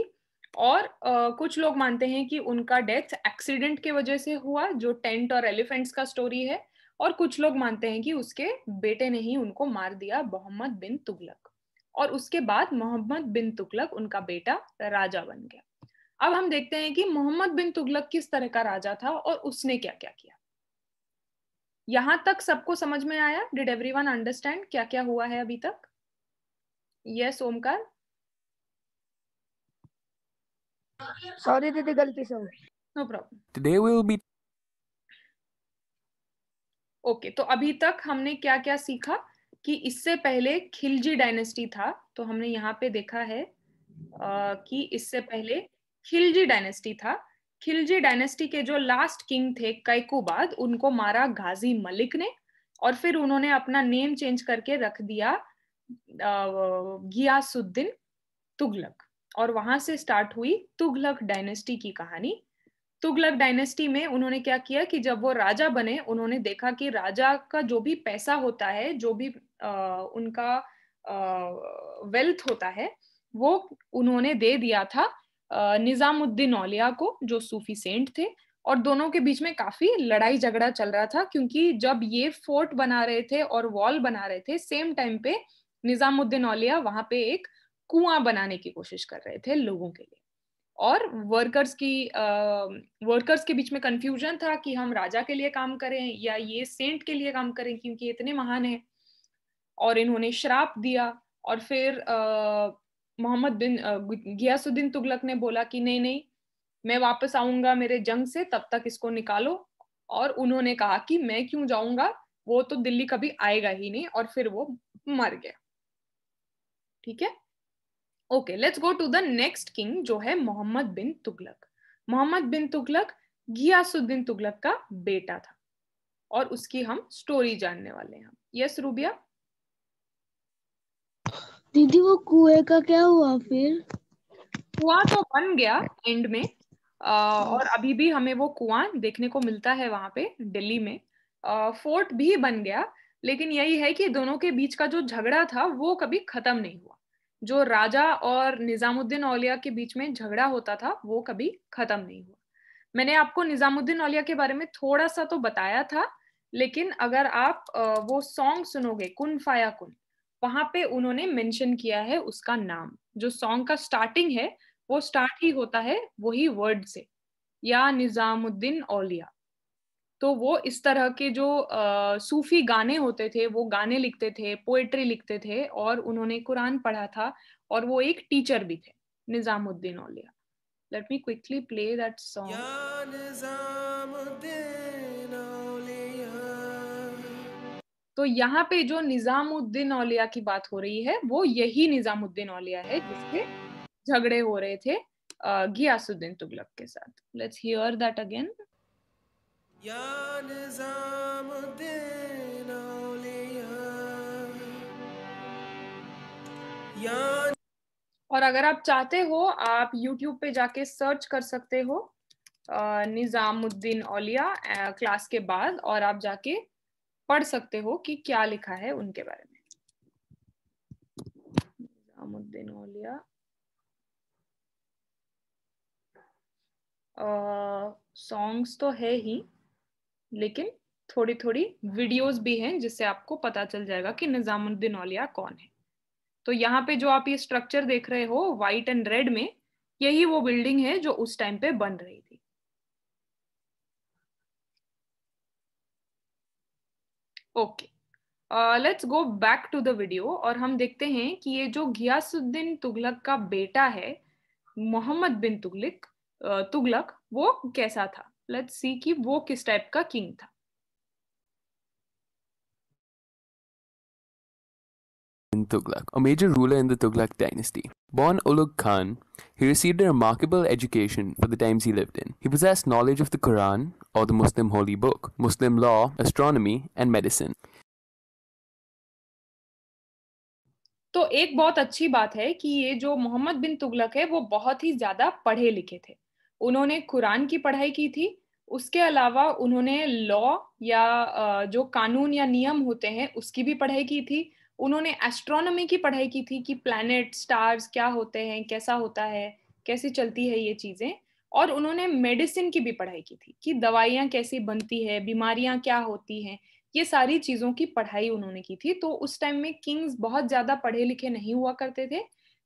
और आ, कुछ लोग मानते हैं कि उनका डेथ एक्सीडेंट के वजह से हुआ जो टेंट और एलिफेंट्स का स्टोरी है और कुछ लोग मानते हैं कि उसके बेटे ने ही उनको मार दिया मोहम्मद बिन तुगलक और उसके बाद मोहम्मद बिन तुगलक उनका बेटा राजा बन गया अब हम देखते हैं कि मोहम्मद बिन तुगलक किस तरह का राजा था और उसने क्या क्या किया यहां तक सबको समझ में आया डिड एवरी वन अंडरस्टैंड क्या क्या हुआ है अभी तक यस ओमकार सॉरी दीदी गलती से no problem today we will be okay okay, तो अभी तक हमने क्या क्या सीखा कि इससे पहले खिलजी डायनेस्टी था तो हमने यहाँ पे देखा है आ, कि इससे पहले खिलजी डायनेस्टी था खिलजी डायनेस्टी के जो लास्ट किंग थे कैकोबाद उनको मारा गाजी मलिक ने और फिर उन्होंने अपना नेम चेंज करके रख दिया गियासुद्दीन तुगलक और वहां से स्टार्ट हुई तुगलक डायनेस्टी की कहानी तुगलक डायनेस्टी में उन्होंने क्या किया कि जब वो राजा बने उन्होंने देखा कि राजा का जो भी पैसा होता है जो भी आ, उनका आ, वेल्थ होता है वो उन्होंने दे दिया था निजामुद्दीन औलिया को जो सूफी सेंट थे और दोनों के बीच में काफी लड़ाई झगड़ा चल रहा था क्योंकि जब ये फोर्ट बना रहे थे और वॉल बना रहे थे सेम टाइम पे निजामुद्दीन औलिया वहां पे एक कुआं बनाने की कोशिश कर रहे थे लोगों के लिए और वर्कर्स की वर्कर्स के बीच में कंफ्यूजन था कि हम राजा के लिए काम करें या ये सेंट के लिए काम करें क्योंकि इतने महान है और इन्होंने श्राप दिया और फिर मोहम्मद बिन गियासुद्दीन तुगलक ने बोला कि नहीं नहीं मैं वापस आऊंगा मेरे जंग से तब तक इसको निकालो और उन्होंने कहा कि मैं क्यों जाऊंगा वो तो दिल्ली कभी आएगा ही नहीं और फिर वो मर गया ठीक है okay let's go to the next king जो है मोहम्मद बिन तुगलक मोहम्मद बिन तुगलक गियासुद्दीन तुगलक का बेटा था और उसकी हम स्टोरी जानने वाले हैं यस रूबिया दीदी वो कुएं का क्या हुआ फिर कुआ तो बन गया एंड में आ, और अभी भी हमें वो कुआं देखने को मिलता है वहां पे दिल्ली में आ, फोर्ट भी बन गया लेकिन यही है कि दोनों के बीच का जो झगड़ा था वो कभी खत्म नहीं हुआ जो राजा और निजामुद्दीन औलिया के बीच में झगड़ा होता था वो कभी खत्म नहीं हुआ मैंने आपको निजामुद्दीन औलिया के बारे में थोड़ा सा तो बताया था लेकिन अगर आप वो सॉन्ग सुनोगे कुन फाया कुन वहां पे उन्होंने मेंशन किया है उसका नाम जो सॉन्ग का स्टार्टिंग है वो स्टार्ट ही होता है वही वर्ड से या निजामुद्दीन औलिया तो वो इस तरह के जो आ, सूफी गाने होते थे वो गाने लिखते थे पोएट्री लिखते थे और उन्होंने कुरान पढ़ा था और वो एक टीचर भी थे Nizamuddin Auliya let me quickly play that song तो यहाँ पे जो निजामुद्दीन औलिया की बात हो रही है वो यही निजामुद्दीन औलिया है जिसके झगड़े हो रहे थे गियासुद्दीन तुगलक के साथ लेट्स हियर दैट अगेन और अगर आप चाहते हो आप YouTube पे जाके सर्च कर सकते हो निज़ामुद्दीन औलिया क्लास के बाद और आप जाके पढ़ सकते हो कि क्या लिखा है उनके बारे में निज़ामुद्दीन औलिया सॉन्ग्स तो है ही लेकिन थोड़ी थोड़ी वीडियोस भी हैं जिससे आपको पता चल जाएगा कि निजामुद्दीन औलिया कौन है तो यहाँ पे जो आप ये स्ट्रक्चर देख रहे हो व्हाइट एंड रेड में यही वो बिल्डिंग है जो उस टाइम पे बन रही थी okay let's go back to the video और हम देखते हैं कि ये जो घियासुद्दीन तुगलक का बेटा है मोहम्मद बिन तुगलिक uh, तुगलक वो कैसा था लेट्स सी कि वो किस टाइप का किंग था Tughlaq, a major ruler in the Tughlaq dynasty. Born Ulugh Khan, he received a remarkable education for the times he lived in. He possessed knowledge of the Quran, or the Muslim holy book, Muslim law, astronomy, and medicine. तो एक बहुत अच्छी बात है कि ये जो मोहम्मद बिन तुगलक है वो बहुत ही ज्यादा पढ़े लिखे थे उन्होंने कुरान की पढ़ाई की थी उसके अलावा उन्होंने लॉ या जो कानून या नियम होते हैं उसकी भी पढ़ाई की थी उन्होंने एस्ट्रोनॉमी की पढ़ाई की थी कि प्लैनेट स्टार्स क्या होते हैं कैसा होता है कैसे चलती है ये चीज़ें और उन्होंने मेडिसिन की भी पढ़ाई की थी कि दवाइयाँ कैसी बनती है बीमारियाँ क्या होती हैं ये सारी चीज़ों की पढ़ाई उन्होंने की थी तो उस टाइम में किंग्स बहुत ज़्यादा पढ़े लिखे नहीं हुआ करते थे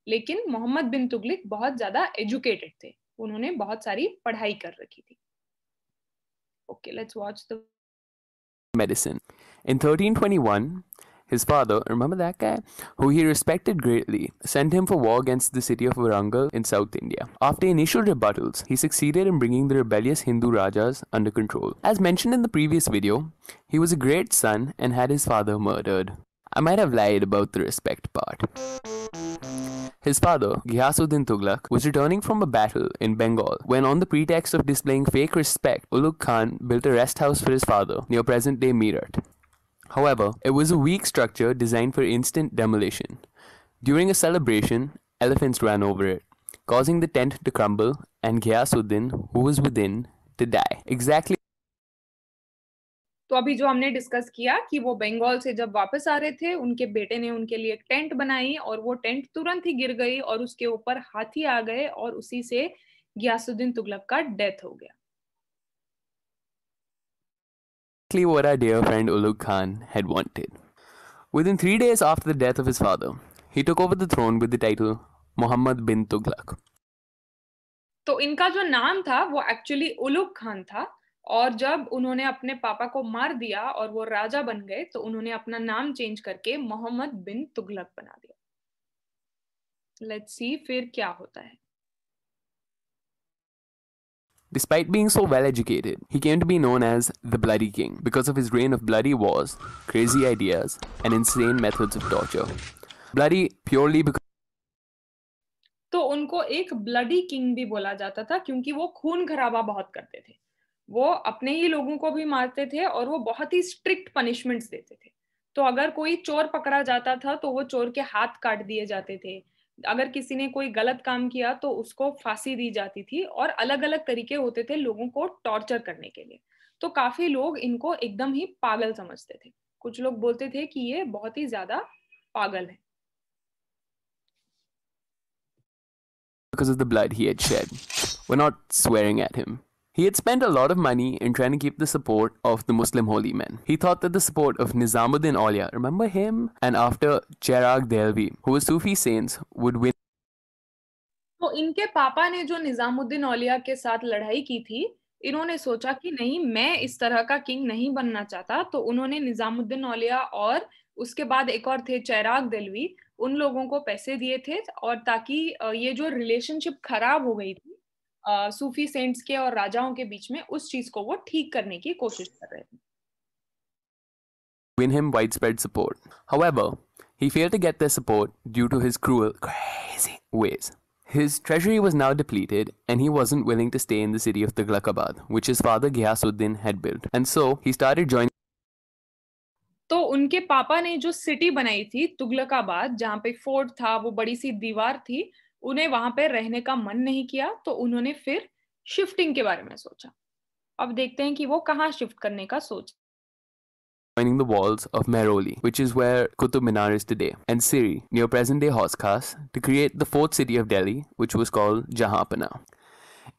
लेकिन मोहम्मद बिन तुगलिक बहुत ज़्यादा एजुकेटेड थे उन्होंने बहुत सारी पढ़ाई कर रखी थी Okay, let's watch the medicine. In 1321, his father, remember that guy, who he respected greatly, sent him for war against the city of Varangal in South India. After initial rebuttals, he succeeded in bringing the rebellious Hindu Rajas under control. As mentioned in the previous video, he was a great son and had his father murdered. I might have lied about the respect part. His father, Ghiyasuddin Tughlaq, was returning from a battle in Bengal when, on the pretext of displaying fake respect, Uluk Khan built a rest house for his father near present day Meerut. However, it was a weak structure designed for instant demolition. During a celebration, elephants ran over it, causing the tent to crumble and Ghiyasuddin, who was within, to die. Exactly तो अभी जो हमने डिस्कस किया कि वो बंगाल से जब वापस आ रहे थे उनके बेटे ने उनके लिए एक टेंट बनाई और वो टेंट तुरंत ही गिर गई और उसके ऊपर हाथी आ गए और उसी से गयासुद्दीन तुगलक का डेथ हो गया what our dear friend Ulugh Khan had wanted. Within three days after the death of his father, he took over the throne with the title Muhammad bin Tughlaq. तो इनका जो नाम था वो एक्चुअली उलुग खान था और जब उन्होंने अपने पापा को मार दिया और वो राजा बन गए तो उन्होंने अपना नाम चेंज करके मोहम्मद बिन तुगलक बना दिया लेट्स सी फिर क्या होता है Despite being so well educated, he came to be known as the Bloody King because of his reign of bloody wars, crazy ideas, and insane methods of torture. Bloody purely because तो उनको एक ब्लडी किंग भी बोला जाता था क्योंकि वो खून खराबा बहुत करते थे वो अपने ही लोगों को भी मारते थे और वो बहुत ही स्ट्रिक्ट पनिशमेंट्स देते थे तो अगर कोई चोर पकड़ा जाता था तो वो चोर के हाथ काट दिए जाते थे अगर किसी ने कोई गलत काम किया तो उसको फांसी दी जाती थी और अलग अलग तरीके होते थे लोगों को टॉर्चर करने के लिए तो काफी लोग इनको एकदम ही पागल समझते थे कुछ लोग बोलते थे कि ये बहुत ही ज्यादा पागल है Because of the blood he had shed. We're not swearing at him. He had spent a lot of money in trying to keep the support of the Muslim holy men. He thought that the support of Nizamuddin Aulia, remember him? And after Chirag Delvi, who was Sufi saints, would win. तो इनके पापा ने जो निजामुद्दीन औलिया के साथ लड़ाई की थी इन्होंने सोचा कि नहीं मैं इस तरह का किंग नहीं बनना चाहता तो उन्होंने निजामुद्दीन औलिया और उसके बाद एक और थे चैराग दिलवी उन लोगों को पैसे दिए थे और ताकि ये जो रिलेशनशिप खराब हो गई थी सूफी सेंट्स के और राजाओं के बीच में उस चीज को वो ठीक करने की कोशिश कर रहे थे win him widespread support. However, he failed to get their support due to his cruel, crazy ways. His treasury was now depleted, and he wasn't willing to stay in the city of Tughlaqabad, which his father Ghiyasuddin had built. And so he started joining. तो उनके पापा ने जो सिटी बनाई थी तुगलकाबाद जहाँ पे फोर्ट था वो बड़ी सी दीवार थी उन्हें वहां पर रहने का मन नहीं किया तो उन्होंने फिर शिफ्टिंग के बारे में सोचा अब देखते हैं कि वो कहाँ शिफ्ट करने का सोच joining the walls of Meroli, which is where Qutub Minar is today, and Siri, near present day Hos to create the fourth city of Delhi, which was called Jahapana.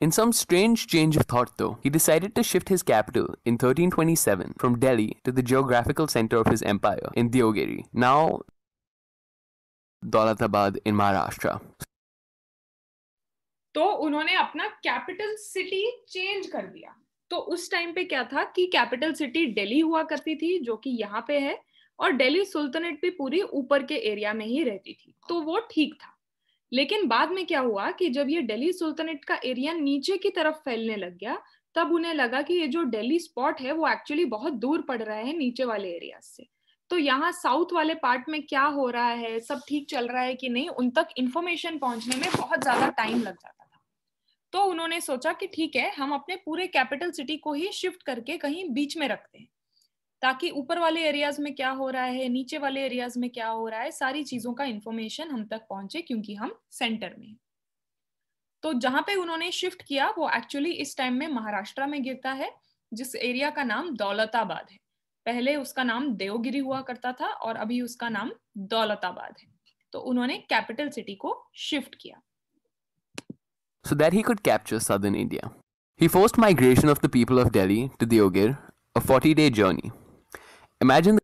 In some strange change of thought, though, he decided to shift his capital in 1327 from Delhi to the geographical center of his empire in Diogiri, now Dalatabad in Maharashtra. तो उन्होंने अपना कैपिटल सिटी चेंज कर दिया तो उस टाइम पे क्या था कि कैपिटल सिटी दिल्ली हुआ करती थी जो कि यहाँ पे है और दिल्ली सुल्तनत भी पूरी ऊपर के एरिया में ही रहती थी तो वो ठीक था लेकिन बाद में क्या हुआ कि जब ये दिल्ली सुल्तनत का एरिया नीचे की तरफ फैलने लग गया तब उन्हें लगा कि ये जो दिल्ली स्पॉट है वो एक्चुअली बहुत दूर पड़ रहा है नीचे वाले एरिया से तो यहाँ साउथ वाले पार्ट में क्या हो रहा है सब ठीक चल रहा है कि नहीं उन तक इंफॉर्मेशन पहुंचने में बहुत ज्यादा टाइम लग जाता तो उन्होंने सोचा कि ठीक है हम अपने पूरे कैपिटल सिटी को ही शिफ्ट करके कहीं बीच में रखते हैं ताकि ऊपर वाले एरियाज में क्या हो रहा है नीचे वाले एरियाज में क्या हो रहा है सारी चीजों का इंफॉर्मेशन हम तक पहुंचे क्योंकि हम सेंटर में तो जहां पे उन्होंने शिफ्ट किया वो एक्चुअली इस टाइम में महाराष्ट्र में गिरता है जिस एरिया का नाम दौलताबाद है पहले उसका नाम देवगिरी हुआ करता था और अभी उसका नाम दौलताबाद है तो उन्होंने कैपिटल सिटी को शिफ्ट किया so that he could capture southern India. He forced migration of the people of Delhi to the Ogir, a 40 day journey. Imagine the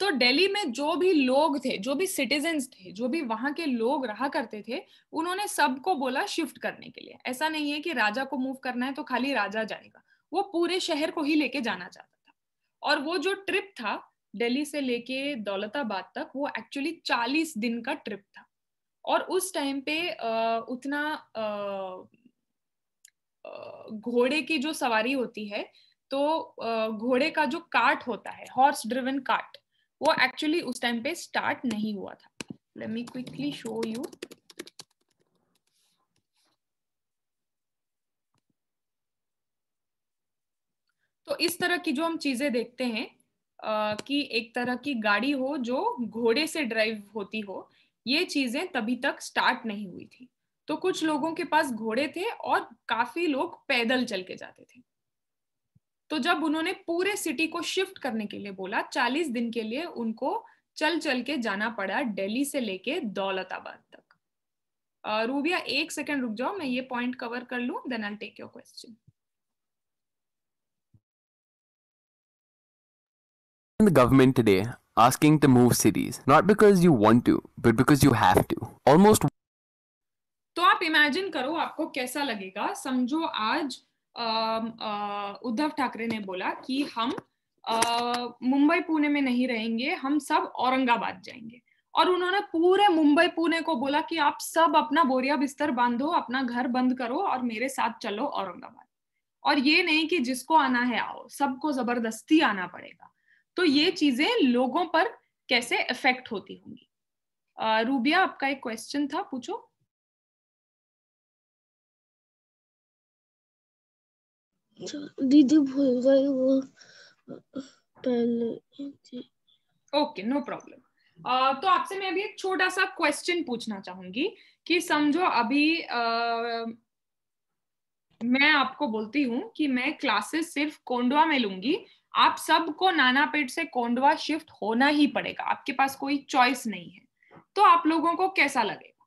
तो दिल्ली में जो भी लोग थे जो भी सिटीजन थे जो भी वहां के लोग रहा करते थे उन्होंने सबको बोला शिफ्ट करने के लिए ऐसा नहीं है कि राजा को मूव करना है तो खाली राजा जाएगा वो पूरे शहर को ही लेके जाना चाहता था और वो जो ट्रिप था दिल्ली से लेके दौलताबाद तक वो एक्चुअली 40 दिन का ट्रिप था और उस टाइम पे उतना घोड़े की जो सवारी होती है तो घोड़े का जो कार्ट होता है हॉर्स ड्रिवन कार्ट वो एक्चुअली उस टाइम पे स्टार्ट नहीं हुआ था let me quickly show you तो इस तरह की जो हम चीजें देखते हैं कि एक तरह की गाड़ी हो जो घोड़े से ड्राइव होती हो ये चीजें तभी तक स्टार्ट नहीं हुई थी तो कुछ लोगों के पास घोड़े थे और काफी लोग पैदल चल के जाते थे तो जब उन्होंने पूरे सिटी को शिफ्ट करने के लिए बोला चालीस दिन के लिए उनको चल चल के जाना पड़ा दिल्ली से लेके दौलताबाद तक रूबिया एक सेकेंड रुक जाओ मैं ये पॉइंट कवर कर लू then I take your question in the government today asking to move cities, not because you want to, but because you have to. Almost. तो आप इमेजिन करो आपको कैसा लगेगा समझो आज उद्धव ठाकरे ने बोला कि हम मुंबई पुणे में नहीं रहेंगे हम सब औरंगाबाद जाएंगे और उन्होंने पूरे मुंबई पुणे को बोला कि आप सब अपना बोरिया बिस्तर बांधो अपना घर बंद करो और मेरे साथ चलो औरंगाबाद और ये नहीं कि जिसको आना है आओ सबको जबरदस्ती आना पड़ेगा तो ये चीजें लोगों पर कैसे इफेक्ट होती होंगी रूबिया आपका एक क्वेश्चन था पूछो दीदी भूल गई वो पहले ओके नो प्रॉब्लम तो आपसे मैं अभी एक छोटा सा क्वेश्चन पूछना चाहूंगी कि समझो अभी uh, मैं आपको बोलती हूँ कि मैं क्लासेस सिर्फ कोंडवा में लूंगी आप सबको नाना पेट से कोंडवा शिफ्ट होना ही पड़ेगा आपके पास कोई चॉइस नहीं है तो आप लोगों को कैसा लगेगा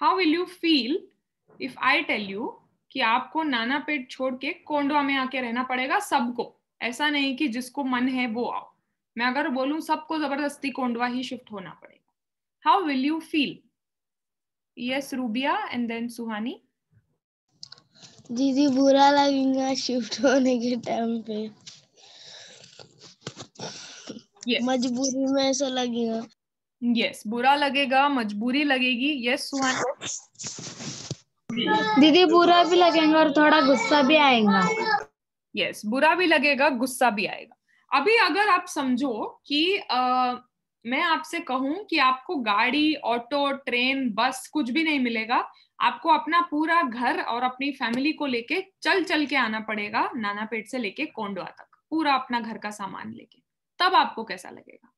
how will you feel if I tell you कि आपको नाना पेट छोड़ के कोंडवा में आके रहना पड़ेगा सबको ऐसा नहीं कि जिसको मन है वो आओ मैं अगर बोलूं सबको जबरदस्ती कोंडवा ही शिफ्ट होना पड़ेगा how will you feel yes Rubiya and then Suhani दीदी बुरा लगेगा शिफ्ट होने के टाइम पे yes. मजबूरी में ऐसा लगेगा यस yes, बुरा लगेगा मजबूरी लगेगी यस yes, सुहान दीदी बुरा भी लगेगा और थोड़ा गुस्सा भी आएगा यस yes, बुरा भी लगेगा गुस्सा भी आएगा अभी अगर आप समझो कि आ, मैं आपसे कहूं कि आपको गाड़ी ऑटो ट्रेन बस कुछ भी नहीं मिलेगा आपको अपना पूरा घर और अपनी फैमिली को लेके चल चल के आना पड़ेगा नाना पेट से लेके कोंडवा तक पूरा अपना घर का सामान लेके तब आपको कैसा लगेगा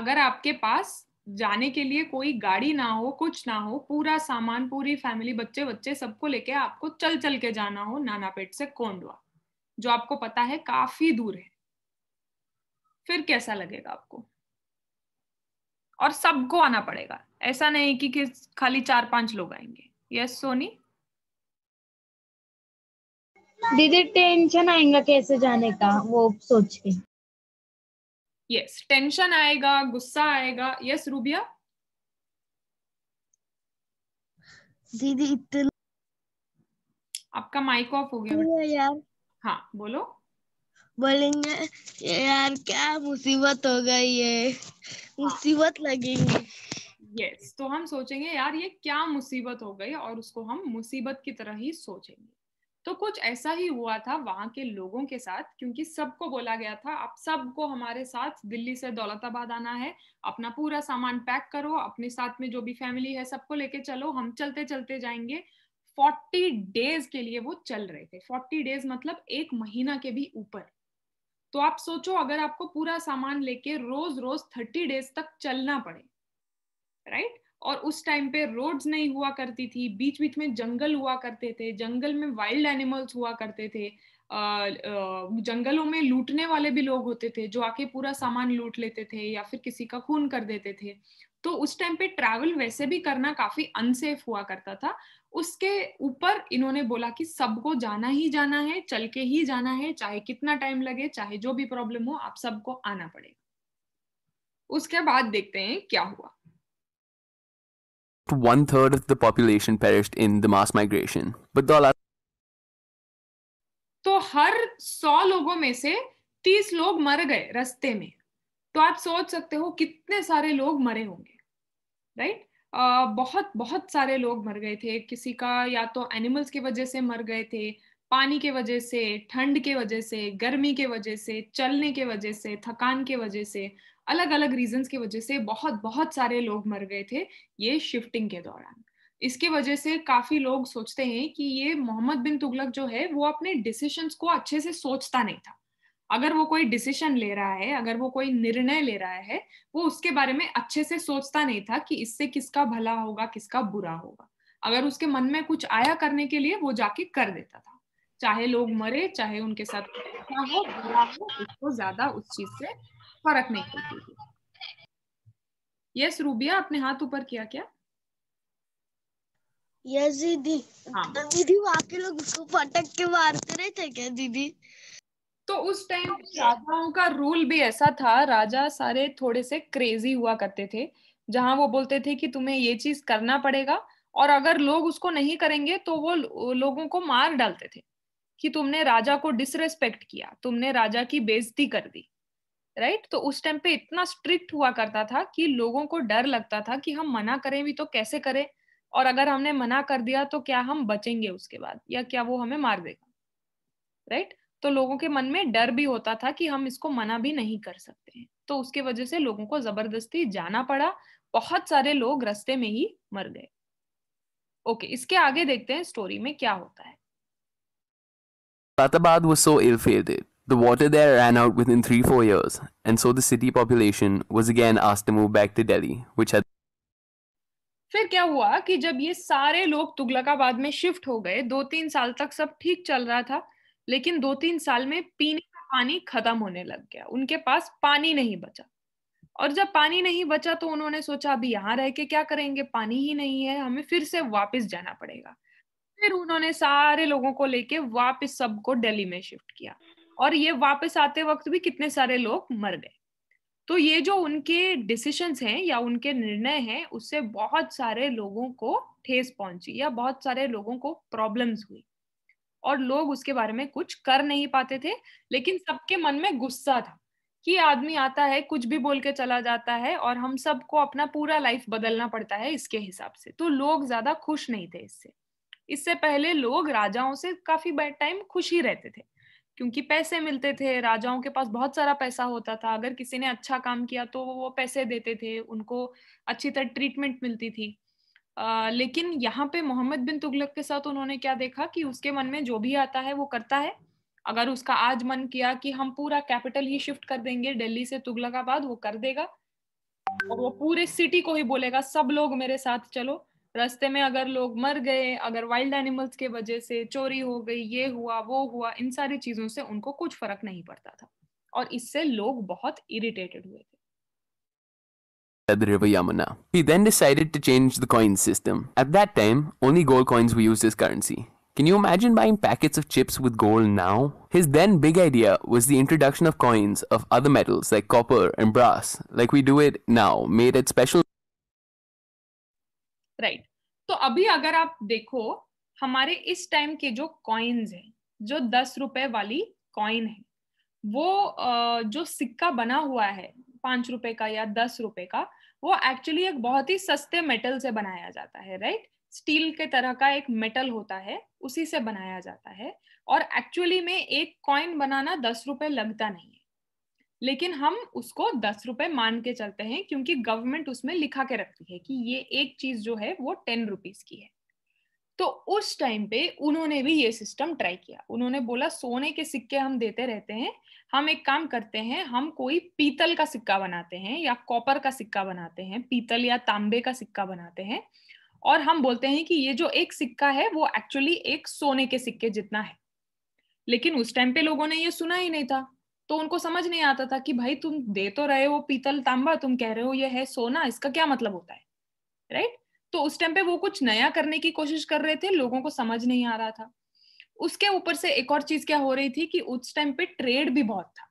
अगर आपके पास जाने के लिए कोई गाड़ी ना हो कुछ ना हो पूरा सामान पूरी फैमिली बच्चे बच्चे सबको लेके आपको चल चल के जाना हो नाना पेट से कोंडवा जो आपको पता है काफी दूर है फिर कैसा लगेगा आपको और सबको आना पड़ेगा ऐसा नहीं कि, कि खाली चार पांच लोग आएंगे यस सोनी दीदी टेंशन आएगा कैसे जाने का वो सोच के यस टेंशन आएगा गुस्सा आएगा यस रूबिया दीदी इतने आपका माइक ऑफ हो गया यार हाँ बोलो बोलेंगे यार क्या मुसीबत हो गई है मुसीबत लगेगी यस तो हम सोचेंगे यार ये क्या मुसीबत हो गई और उसको हम मुसीबत की तरह ही सोचेंगे तो कुछ ऐसा ही हुआ था वहां के लोगों के साथ क्योंकि सबको बोला गया था आप सबको हमारे साथ दिल्ली से दौलताबाद आना है अपना पूरा सामान पैक करो अपने साथ में जो भी फैमिली है सबको लेके चलो हम चलते चलते जाएंगे फोर्टी डेज के लिए वो चल रहे थे फोर्टी डेज मतलब एक महीना के भी ऊपर तो आप सोचो अगर आपको पूरा सामान लेके रोज रोज थर्टी डेज तक चलना पड़े राइट और उस टाइम पे रोड्स नहीं हुआ करती थी बीच बीच में जंगल हुआ करते थे जंगल में वाइल्ड एनिमल्स हुआ करते थे जंगलों में लूटने वाले भी लोग होते थे जो आके पूरा सामान लूट लेते थे या फिर किसी का खून कर देते थे तो उस टाइम पे ट्रैवल वैसे भी करना काफी अनसेफ हुआ करता था उसके ऊपर इन्होंने बोला कि सबको जाना ही जाना है चल के ही जाना है चाहे कितना टाइम लगे चाहे जो भी प्रॉब्लम हो आप सबको आना पड़ेगा उसके बाद देखते हैं क्या हुआ One third of the population perished in the mass migration. But the तो हर सौ लोगों में से तीस लोग मर गए रस्ते में तो आप सोच सकते हो कितने सारे लोग मरे होंगे राइट right? बहुत बहुत सारे लोग मर गए थे किसी का या तो एनिमल्स की वजह से मर गए थे पानी के वजह से ठंड के वजह से गर्मी के वजह से चलने के वजह से थकान के वजह से अलग अलग रीजंस की वजह से बहुत बहुत सारे लोग मर गए थे ये शिफ्टिंग के दौरान इसके वजह से काफी लोग सोचते हैं कि ये मोहम्मद बिन तुगलक जो है वो अपने डिसीशंस को अच्छे से सोचता नहीं था अगर वो कोई डिसीशन ले रहा है अगर वो कोई निर्णय ले रहा है वो उसके बारे में अच्छे से सोचता नहीं था कि इससे किसका भला होगा किसका बुरा होगा अगर उसके मन में कुछ आया करने के लिए वो जाके कर देता था चाहे लोग मरे चाहे उनके साथ अच्छा हो बुरा हो उसको ज्यादा उस चीज से फर्क नहीं पड़ती थी यस रूबिया अपने हाथ ऊपर किया क्या यस दीदी हाँ दीदी के लोग उसको फटक के मारते रहे थे क्या दीदी तो उस टाइम राजाओं का रूल भी ऐसा था राजा सारे थोड़े से क्रेजी हुआ करते थे जहां वो बोलते थे कि तुम्हें ये चीज करना पड़ेगा और अगर लोग उसको नहीं करेंगे तो वो लोगों को मार डालते थे कि तुमने राजा को डिसरेस्पेक्ट किया तुमने राजा की बेजती कर दी राइट तो उस टाइम पे इतना स्ट्रिक्ट हुआ करता था कि लोगों को डर लगता था कि हम मना करें भी तो कैसे करें और अगर हमने मना कर दिया तो क्या हम बचेंगे उसके बाद या क्या वो हमें मार देगा राइट तो लोगों के मन में डर भी होता था कि हम इसको मना भी नहीं कर सकते हैं तो उसके वजह से लोगों को जबरदस्ती जाना पड़ा बहुत सारे लोग रस्ते में ही मर गए ओके इसके आगे देखते हैं स्टोरी में क्या होता है Fatabad was so ill-fated. The water there ran out within 3-4 years, and so the city population was again asked to move back to Delhi, which had फिर क्या हुआ कि जब ये सारे लोग तुगलकाबाद में शिफ्ट हो गए दो तीन साल तक सब ठीक चल रहा था लेकिन दो तीन साल में पीने का पानी खत्म होने लग गया उनके पास पानी नहीं बचा और जब पानी नहीं बचा तो उन्होंने सोचा अभी यहाँ रह के क्या करेंगे पानी ही नहीं है हमें फिर से वापस जाना पड़ेगा फिर उन्होंने सारे लोगों को लेके वापस सबको दिल्ली में शिफ्ट किया और ये वापस आते वक्त भी कितने सारे लोग मर गए तो ये जो उनके डिसीशंस हैं या उनके निर्णय हैं उससे बहुत सारे लोगों को ठेस पहुंची या बहुत सारे लोगों को प्रॉब्लम्स हुई और लोग उसके बारे में कुछ कर नहीं पाते थे लेकिन सबके मन में गुस्सा था कि आदमी आता है कुछ भी बोल के चला जाता है और हम सबको अपना पूरा लाइफ बदलना पड़ता है इसके हिसाब से तो लोग ज्यादा खुश नहीं थे इससे इससे पहले लोग राजाओं से काफी टाइम खुश ही रहते थे क्योंकि पैसे मिलते थे राजाओं के पास बहुत सारा पैसा होता था अगर किसी ने अच्छा काम किया तो वो पैसे देते थे उनको अच्छी तरह ट्रीटमेंट मिलती थी लेकिन यहाँ पे मोहम्मद बिन तुगलक के साथ उन्होंने क्या देखा कि उसके मन में जो भी आता है वो करता है अगर उसका आज मन किया कि हम पूरा कैपिटल ही शिफ्ट कर देंगे दिल्ली से तुगलकाबाद वो कर देगा और वो पूरे सिटी को ही बोलेगा सब लोग मेरे साथ चलो रास्ते में अगर लोग मर गए अगर वाइल्ड एनिमल्स के वजह से चोरी हो गई ये हुआ वो हुआ इन सारी चीजों से उनको कुछ फर्क नहीं पड़ता था और इससे लोग बहुत इरिटेटेड हुए थे at the river Yamuna. He then decided to change the coin system. At that time, only gold coins were used as currency. Can you imagine buying packets of chips with gold now? His then big idea was the introduction of coins of other metals like copper and brass, like we do it now, made at special. Right. तो अभी अगर आप देखो हमारे इस टाइम के जो कॉइन्स हैं जो दस रुपए वाली कॉइन है वो जो सिक्का बना हुआ है पांच रुपए का या दस रुपए का वो एक्चुअली एक बहुत ही सस्ते मेटल से बनाया जाता है राइट स्टील के तरह का एक मेटल होता है उसी से बनाया जाता है और एक्चुअली में एक कॉइन बनाना दस रुपए लगता नहीं है लेकिन हम उसको दस रुपए मान के चलते हैं क्योंकि गवर्नमेंट उसमें लिखा के रखती है कि ये एक चीज जो है वो टेन रुपीज की है तो उस टाइम पे उन्होंने भी ये सिस्टम ट्राई किया उन्होंने बोला सोने के सिक्के हम देते रहते हैं हम एक काम करते हैं हम कोई पीतल का सिक्का बनाते हैं या कॉपर का सिक्का बनाते हैं पीतल या तांबे का सिक्का बनाते हैं और हम बोलते हैं कि ये जो एक सिक्का है वो एक्चुअली एक सोने के सिक्के जितना है लेकिन उस टाइम पे लोगों ने ये सुना ही नहीं था तो उनको समझ नहीं आता था कि भाई तुम दे तो रहे हो पीतल तांबा तुम कह रहे हो ये है सोना इसका क्या मतलब होता है राइट तो उस टाइम पे वो कुछ नया करने की कोशिश कर रहे थे लोगों को समझ नहीं आ रहा था उसके ऊपर से एक और चीज क्या हो रही थी कि उस टाइम पे ट्रेड भी बहुत था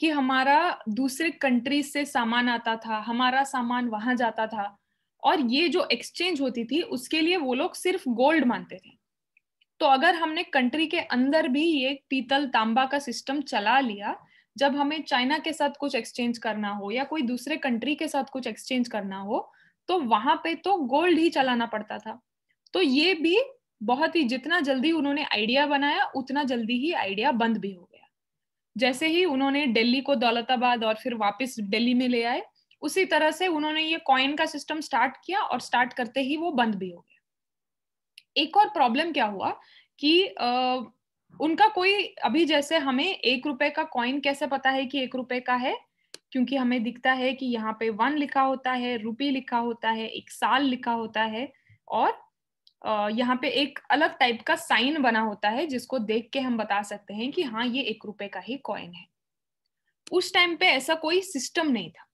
कि हमारा दूसरे कंट्री से सामान आता था हमारा सामान वहां जाता था और ये जो एक्सचेंज होती थी उसके लिए वो लोग सिर्फ गोल्ड मानते थे तो अगर हमने कंट्री के अंदर भी ये पीतल तांबा का सिस्टम चला लिया जब हमें चाइना के साथ कुछ एक्सचेंज करना हो या कोई दूसरे कंट्री के साथ कुछ एक्सचेंज करना हो तो वहां पे तो गोल्ड ही चलाना पड़ता था तो ये भी बहुत ही जितना जल्दी उन्होंने आइडिया बनाया उतना जल्दी ही आइडिया बंद भी हो गया जैसे ही उन्होंने दिल्ली को दौलताबाद और फिर वापस दिल्ली में ले आए उसी तरह से उन्होंने ये कॉइन का सिस्टम स्टार्ट किया और स्टार्ट करते ही वो बंद भी हो गया एक और प्रॉब्लम क्या हुआ कि आ, उनका कोई अभी जैसे हमें एक रुपए का कॉइन कैसे पता है कि एक रुपए का है क्योंकि हमें दिखता है कि यहाँ पे वन लिखा होता है रुपी लिखा होता है एक साल लिखा होता है और यहाँ पे एक अलग टाइप का साइन बना होता है जिसको देख के हम बता सकते हैं कि हाँ ये एक रुपए का ही कॉइन है उस टाइम पे ऐसा कोई सिस्टम नहीं था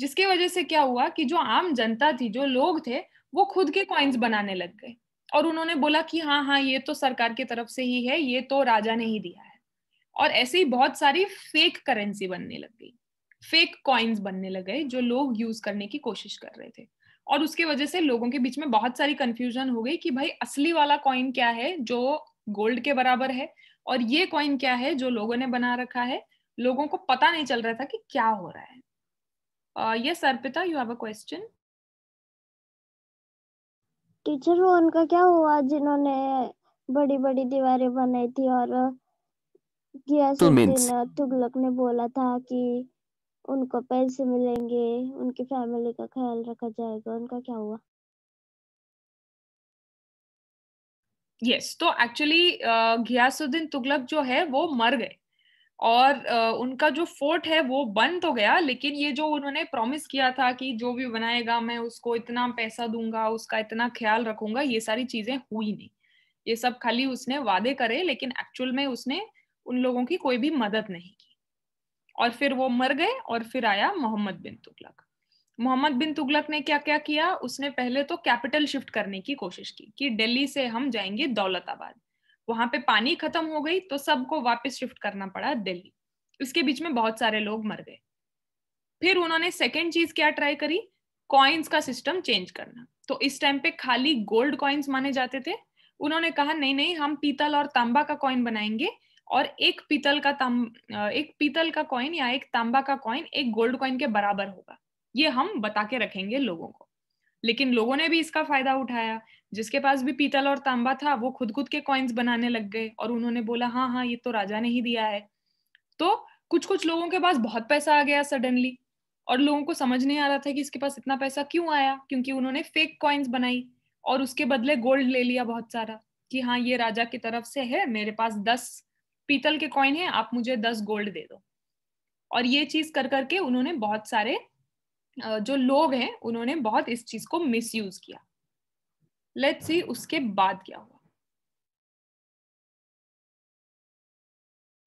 जिसके वजह से क्या हुआ कि जो आम जनता थी जो लोग थे वो खुद के कॉइन्स बनाने लग गए और उन्होंने बोला कि हाँ हाँ ये तो सरकार की तरफ से ही है ये तो राजा ने ही दिया है और ऐसे ही बहुत सारी फेक करेंसी बनने लग गई फेक कॉइन्स बनने लगे जो लोग यूज करने की कोशिश कर रहे थे और उसके वजह से लोगों के बीच में बहुत सारी कंफ्यूजन हो गई कि भाई असली वाला कॉइन क्या है जो गोल्ड के बराबर है और ये कॉइन क्या है जो लोगों ने बना रखा है लोगों को पता नहीं चल रहा था कि क्या हो रहा है ये सरपिता you have a question teacher वो उनका क्या हुआ जिन्होंने बड़ी बड़ी दीवारें बनाई थी और तुगलक ने बोला था कि उनको पैसे मिलेंगे उनकी फैमिली का ख्याल रखा जाएगा उनका क्या हुआ यस yes, तो एक्चुअली घियासुद्दीन तुगलक जो है वो मर गए और uh, उनका जो फोर्ट है वो बंद तो गया लेकिन ये जो उन्होंने प्रॉमिस किया था कि जो भी बनाएगा मैं उसको इतना पैसा दूंगा उसका इतना ख्याल रखूंगा ये सारी चीजें हुई नहीं ये सब खाली उसने वादे करे लेकिन एक्चुअल में उसने उन लोगों की कोई भी मदद नहीं और फिर वो मर गए और फिर आया मोहम्मद बिन तुगलक मोहम्मद बिन तुगलक ने क्या क्या किया उसने पहले तो कैपिटल शिफ्ट करने की कोशिश की कि दिल्ली से हम जाएंगे दौलताबाद वहां पे पानी खत्म हो गई तो सबको वापस शिफ्ट करना पड़ा दिल्ली इसके बीच में बहुत सारे लोग मर गए फिर उन्होंने सेकेंड चीज क्या ट्राई करी कॉइन्स का सिस्टम चेंज करना तो इस टाइम पे खाली गोल्ड कॉइन्स माने जाते थे उन्होंने कहा नहीं नहीं हम पीतल और तांबा का कॉइन बनाएंगे और एक पीतल का तम एक पीतल का कॉइन या एक तांबा का कॉइन एक गोल्ड कॉइन के बराबर होगा ये हम बता के रखेंगे लोगों को लेकिन लोगों ने भी इसका फायदा उठाया जिसके पास भी पीतल और तांबा था वो खुद खुद के कॉइन्स बनाने लग गए और उन्होंने बोला हाँ हाँ ये तो राजा ने ही दिया है तो कुछ कुछ लोगों के पास बहुत पैसा आ गया सडनली और लोगों को समझ नहीं आ रहा था कि इसके पास इतना पैसा क्यों आया क्योंकि उन्होंने फेक कॉइन्स बनाई और उसके बदले गोल्ड ले लिया बहुत सारा कि हाँ ये राजा की तरफ से है मेरे पास दस पीतल के कॉइन है आप मुझे दस गोल्ड दे दो और ये चीज कर करके उन्होंने बहुत सारे जो लोग हैं उन्होंने बहुत इस चीज को मिसयूज किया लेट्स सी उसके बाद क्या हुआ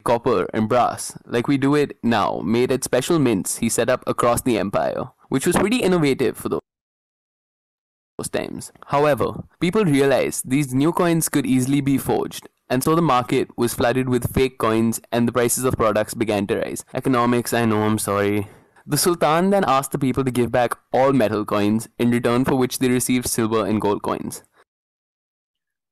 copper and brass, like we do it now, made at special mints he set up across the empire, which was pretty innovative for those times. However, people realized these new coins could easily be forged, And so the market was flooded with fake coins and the prices of products began to rise. Economics, I know, I'm sorry. The Sultan then asked the people to give back all metal coins, in return for which they received silver and gold coins.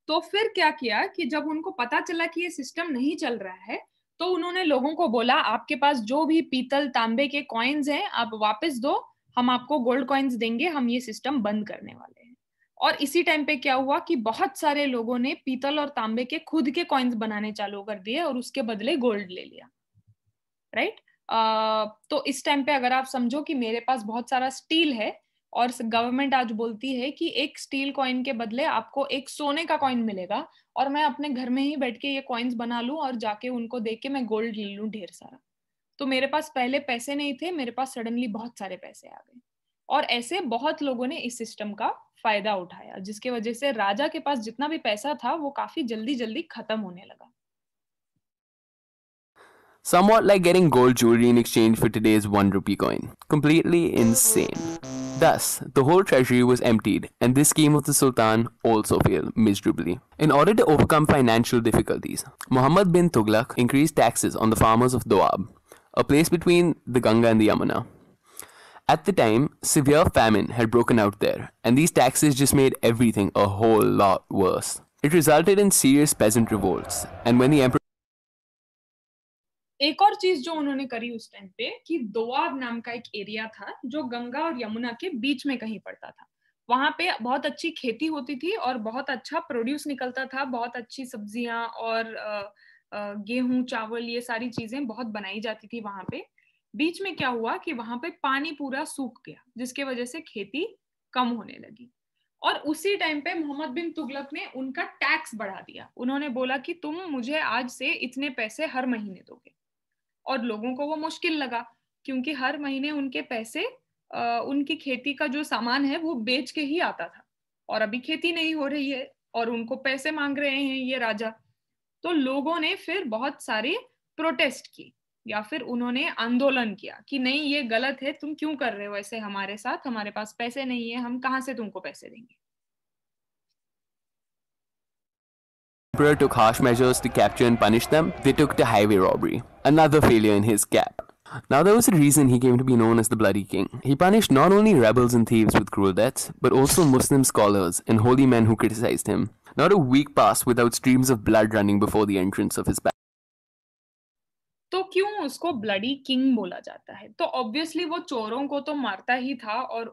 तो फिर क्या किया कि जब उनको पता चला कि ये सिस्टम नहीं चल रहा है तो उन्होंने लोगों को बोला आपके पास जो भी पीतल तांबे के कॉइन्स हैं आप वापस दो हम आपको गोल्ड कॉइन्स देंगे हम ये सिस्टम बंद करने वाले और इसी टाइम पे क्या हुआ कि बहुत सारे लोगों ने पीतल और तांबे के खुद के कॉइन्स बनाने चालू कर दिए और उसके बदले गोल्ड ले लिया राइट right? uh, तो इस टाइम पे अगर आप समझो कि मेरे पास बहुत सारा स्टील है और गवर्नमेंट आज बोलती है कि एक स्टील कॉइन के बदले आपको एक सोने का कॉइन मिलेगा और मैं अपने घर में ही बैठ के ये कॉइन्स बना लूँ और जाके उनको दे के मैं गोल्ड ले लूँ ढेर सारा तो मेरे पास पहले पैसे नहीं थे मेरे पास सडनली बहुत सारे पैसे आ गए और ऐसे बहुत लोगों ने इस सिस्टम का फायदा उठाया जिसके वजह से राजा के पास जितना भी पैसा था वो काफी जल्दी जल्दी खत्म होने लगा Somewhat like getting gold jewelry in exchange for today's one rupee coin. Completely insane. Thus, the whole treasury was emptied, and this scheme of the Sultan also failed miserably. In order to overcome financial difficulties, Muhammad bin Tughlaq increased taxes on the farmers of Doab, a place between the Ganga and the Yamuna. At the time, severe famine had broken out there, and these taxes just made everything a whole lot worse. It resulted in serious peasant revolts, and when the emperor एक और चीज जो उन्होंने करी उस टाइम पे कि दोआब नाम का एक एरिया था जो गंगा और यमुना के बीच में कहीं पड़ता था वहां पे बहुत अच्छी खेती होती थी और बहुत अच्छा प्रोड्यूस निकलता था बहुत अच्छी सब्जियां और गेहूं चावल ये सारी चीजें बहुत बनाई जाती थी वहां पे बीच में क्या हुआ कि वहां पे पानी पूरा सूख गया जिसके वजह से खेती कम होने लगी और उसी टाइम पे मोहम्मद बिन तुगलक ने उनका टैक्स बढ़ा दिया उन्होंने बोला कि तुम मुझे आज से इतने पैसे हर महीने दोगे और लोगों को वो मुश्किल लगा क्योंकि हर महीने उनके पैसे उनकी खेती का जो सामान है वो बेच के ही आता था और अभी खेती नहीं हो रही है और उनको पैसे मांग रहे हैं ये राजा तो लोगों ने फिर बहुत सारे प्रोटेस्ट किए या फिर उन्होंने आंदोलन किया कि नहीं ये गलत है तुम क्यों कर रहे हो ऐसे हमारे साथ हमारे पास पैसे नहीं है हम कहाँ से तुमको पैसे देंगे Emperor took harsh measures to capture and punish them. They took to highway robbery, another failure in his cap. Now, there was a reason he came to be known as the Bloody King. He punished not only rebels and thieves with cruel deaths, but also Muslim scholars and holy men who criticized him. Not a week passed without streams of blood running before the entrance of his palace. तो क्यों उसको ब्लडी किंग बोला जाता है तो ऑब्वियसली वो चोरों को तो मारता ही था और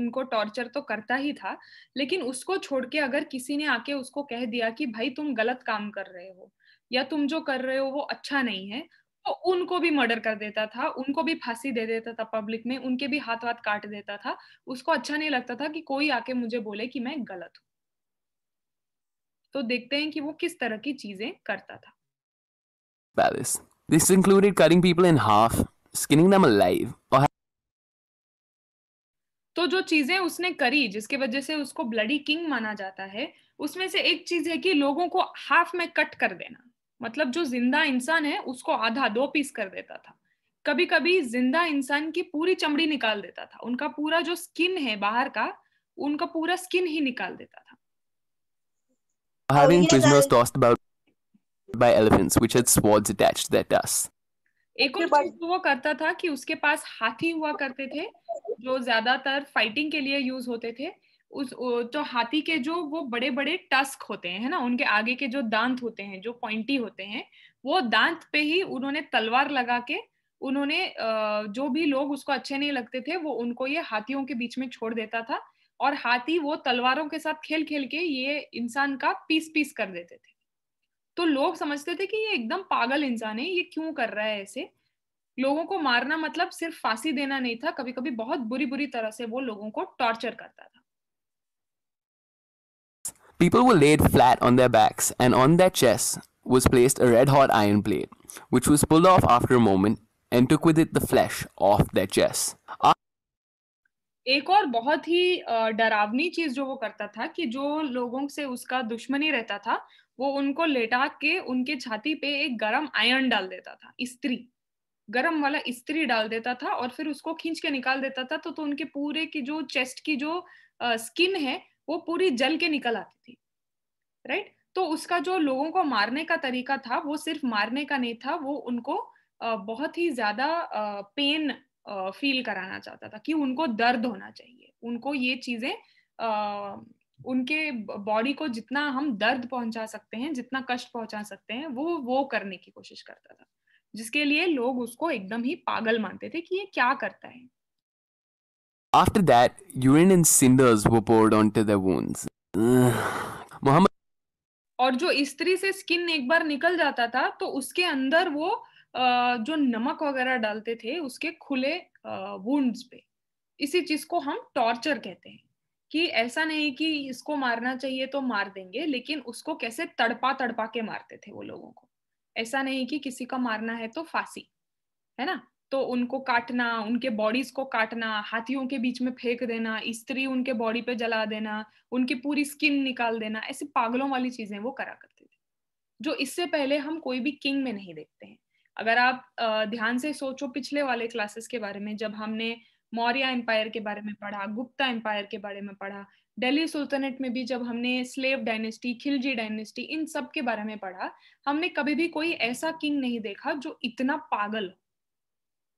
उनको टॉर्चर तो करता ही था लेकिन उसको छोड़ के अगर किसी ने आके उसको कह दिया कि भाई तुम गलत काम कर रहे हो या तुम जो कर रहे हो वो अच्छा नहीं है तो उनको भी मर्डर कर देता था उनको भी फांसी दे देता था पब्लिक में उनके भी हाथ वाथ काट देता था उसको अच्छा नहीं लगता था कि कोई आके मुझे बोले कि मैं गलत हूँ तो देखते हैं कि वो किस तरह की चीजें करता था That is This included cutting people in half, skinning them alive, or तो जो चीजें उसने करी जिसके वजह से उसको ब्लडी किंग माना जाता है उसमें से एक चीज है कि लोगों को हाफ में कट कर देना मतलब जो जिंदा इंसान है उसको आधा दो पीस कर देता था कभी कभी जिंदा इंसान की पूरी चमड़ी निकाल देता था उनका पूरा जो स्किन है बाहर का उनका पूरा स्किन ही निकाल देता था having oh, prisoners tossed about by elephants which had swords attached to their tusks. एक और चीज वो करता था कि उसके पास हाथी हुआ करते थे जो ज्यादातर फाइटिंग के लिए यूज होते थे उस तो हाथी के जो वो बड़े बड़े टस्क होते हैं है ना उनके आगे के जो दांत होते हैं जो पॉइंटी होते हैं वो दांत पे ही उन्होंने तलवार लगा के उन्होंने जो भी लोग उसको अच्छे नहीं लगते थे वो उनको ये हाथियों के बीच में छोड़ देता था और हाथी वो तलवारों के साथ खेल खेल के ये इंसान का पीस पीस कर देते थे तो लोग समझते थे कि ये एकदम पागल इंसान है ये क्यों कर रहा है ऐसे लोगों को मारना मतलब सिर्फ फांसी देना नहीं था कभी कभी बहुत बुरी बुरी तरह से वो लोगों को टॉर्चर करता था People were laid flat on their backs, and on their chests was placed a red hot iron plate, which was pulled off after a moment and took with it the flesh off their chests. एक और बहुत ही डरावनी चीज जो वो करता था कि जो लोगों से उसका दुश्मनी रहता था वो उनको लेटा के उनके छाती पे एक गरम आयरन डाल देता था स्त्री गरम वाला स्त्री डाल देता था और फिर उसको खींच के निकाल देता था तो तो उनके पूरे की जो चेस्ट की जो आ, स्किन है वो पूरी जल के निकल आती थी राइट तो उसका जो लोगों को मारने का तरीका था वो सिर्फ मारने का नहीं था वो उनको आ, बहुत ही ज्यादा पेन फील कराना चाहता था कि उनको दर्द होना चाहिए उनको ये चीजें उनके बॉडी को जितना हम दर्द पहुंचा सकते हैं जितना कष्ट पहुंचा सकते हैं वो वो करने की कोशिश करता था जिसके लिए लोग उसको एकदम ही पागल मानते थे कि ये क्या करता है After that, urine and cinders were poured onto their wounds. Muhammad... और जो स्त्री से स्किन एक बार निकल जाता था तो उसके अंदर वो जो नमक वगैरह डालते थे उसके खुले वुंड्स पे इसी चीज को हम टॉर्चर कहते हैं कि ऐसा नहीं कि इसको मारना चाहिए तो मार देंगे लेकिन उसको कैसे तड़पा तड़पा के मारते थे वो लोगों को ऐसा नहीं कि किसी का मारना है तो फांसी है ना तो उनको काटना उनके बॉडीज को काटना हाथियों के बीच में फेंक देना स्त्री उनके बॉडी पे जला देना उनकी पूरी स्किन निकाल देना ऐसी पागलों वाली चीजें वो करा करते थे जो इससे पहले हम कोई भी किंग में नहीं देखते हैं अगर आप ध्यान से सोचो पिछले वाले क्लासेस के बारे में जब हमने मौर्य एम्पायर के बारे में पढ़ा गुप्ता एम्पायर के बारे में पढ़ा दिल्ली सुल्तनत में भी जब हमने स्लेव डायनेस्टी खिलजी डायनेस्टी इन सब के बारे में पढ़ा हमने कभी भी कोई ऐसा किंग नहीं देखा जो इतना पागल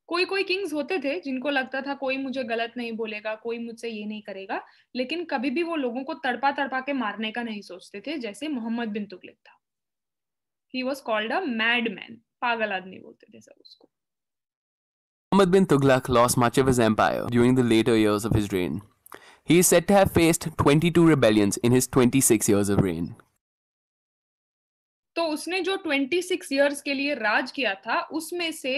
कोई कोई किंग्स होते थे जिनको लगता था कोई मुझे गलत नहीं बोलेगा कोई मुझसे ये नहीं करेगा लेकिन कभी भी वो लोगों को तड़पा तड़पा के मारने का नहीं सोचते थे जैसे मोहम्मद बिन तुगलक था he was called a mad man पागल आदमी बोलते थे सब उसको Muhammad bin Tughlaq lost much of his empire during the later years of his reign. He is said to have faced 22 rebellions in his 26 years of reign. तो उसने जो 26 years के लिए राज किया था उसमें से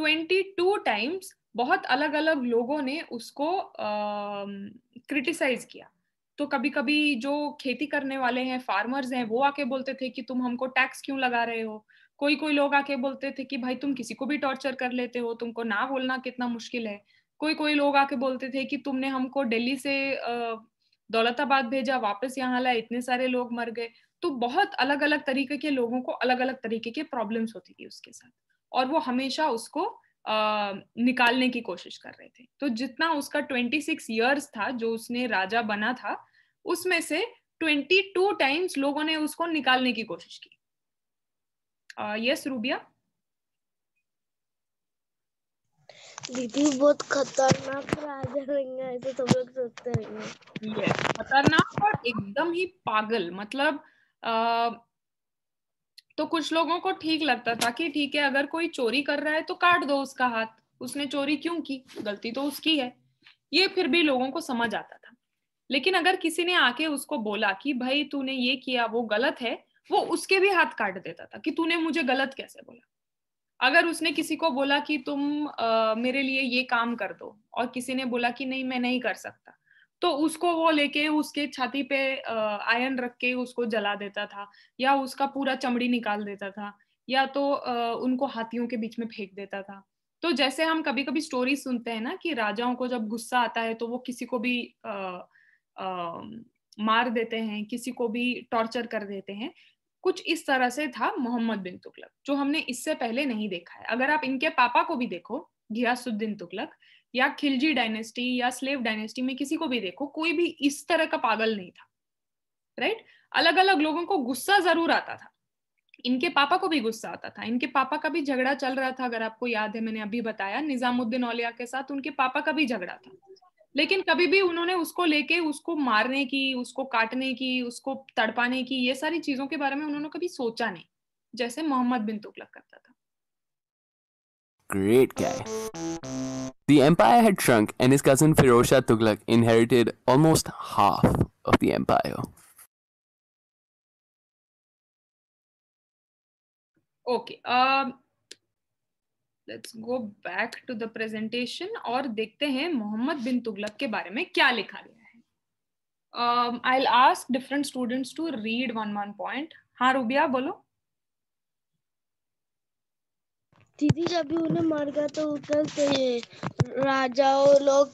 22 times बहुत अलग अलग लोगों ने उसको क्रिटिसाइज किया तो कभी कभी जो खेती करने वाले हैं फार्मर्स हैं वो आके बोलते थे कि तुम हमको टैक्स क्यों लगा रहे हो कोई कोई लोग आके बोलते थे कि भाई तुम किसी को भी टॉर्चर कर लेते हो तुमको ना बोलना कितना मुश्किल है कोई कोई लोग आके बोलते थे कि तुमने हमको दिल्ली से दौलताबाद भेजा वापस यहाँ लाए इतने सारे लोग मर गए तो बहुत अलग अलग तरीके के लोगों को अलग अलग तरीके के प्रॉब्लम्स होती थी उसके साथ और वो हमेशा उसको आ, निकालने की कोशिश कर रहे थे तो जितना उसका 26 ईयर्स था जो उसने राजा बना था उसमें से 22 टाइम्स लोगों ने उसको निकालने की कोशिश की यस रूबिया दीदी बहुत खतरनाक राजा ऐसे सब लोग सोचते हैं खतरनाक और एकदम ही पागल मतलब आ, तो कुछ लोगों को ठीक लगता था कि ठीक है अगर कोई चोरी कर रहा है तो काट दो उसका हाथ उसने चोरी क्यों की गलती तो उसकी है ये फिर भी लोगों को समझ आता था लेकिन अगर किसी ने आके उसको बोला कि भाई तूने ये किया वो गलत है वो उसके भी हाथ काट देता था कि तूने मुझे गलत कैसे बोला अगर उसने किसी को बोला कि तुम आ, मेरे लिए ये काम कर दो और किसी ने बोला कि नहीं मैं नहीं कर सकता तो उसको वो लेके उसके छाती पे आयन रख के उसको जला देता था या उसका पूरा चमड़ी निकाल देता था या तो आ, उनको हाथियों के बीच में फेंक देता था तो जैसे हम कभी कभी स्टोरी सुनते हैं ना कि राजाओं को जब गुस्सा आता है तो वो किसी को भी आ, आ, मार देते हैं किसी को भी टॉर्चर कर देते हैं कुछ इस तरह से था मोहम्मद बिन तुगलक जो हमने इससे पहले नहीं देखा है अगर आप इनके पापा को भी देखो घियासुद्दीन तुगलक या खिलजी डायनेस्टी या स्लेव डायनेस्टी में किसी को भी देखो कोई भी इस तरह का पागल नहीं था राइट अलग अलग लोगों को गुस्सा जरूर आता था इनके पापा को भी गुस्सा आता था इनके पापा का भी झगड़ा चल रहा था अगर आपको याद है मैंने अभी बताया निजामुद्दीन औलिया के साथ उनके पापा का भी झगड़ा था लेकिन कभी भी उन्होंने उसको लेके उसको मारने की उसको काटने की उसको तड़पाने की ये सारी चीजों के बारे में उन्होंने कभी सोचा नहीं जैसे मोहम्मद बिन तुगलक करता था Great guy. The empire had shrunk, and his cousin Firoz Shah Tughlaq inherited almost half of the empire. Okay. Um, let's go back to the presentation और देखते हैं मोहम्मद बिन तुगलक के बारे में क्या लिखा गया है I ask different students to read one one point हाँ रूबिया बोलो दीदी जब भी उन्हें मार गया तो उतर राजाओं लोग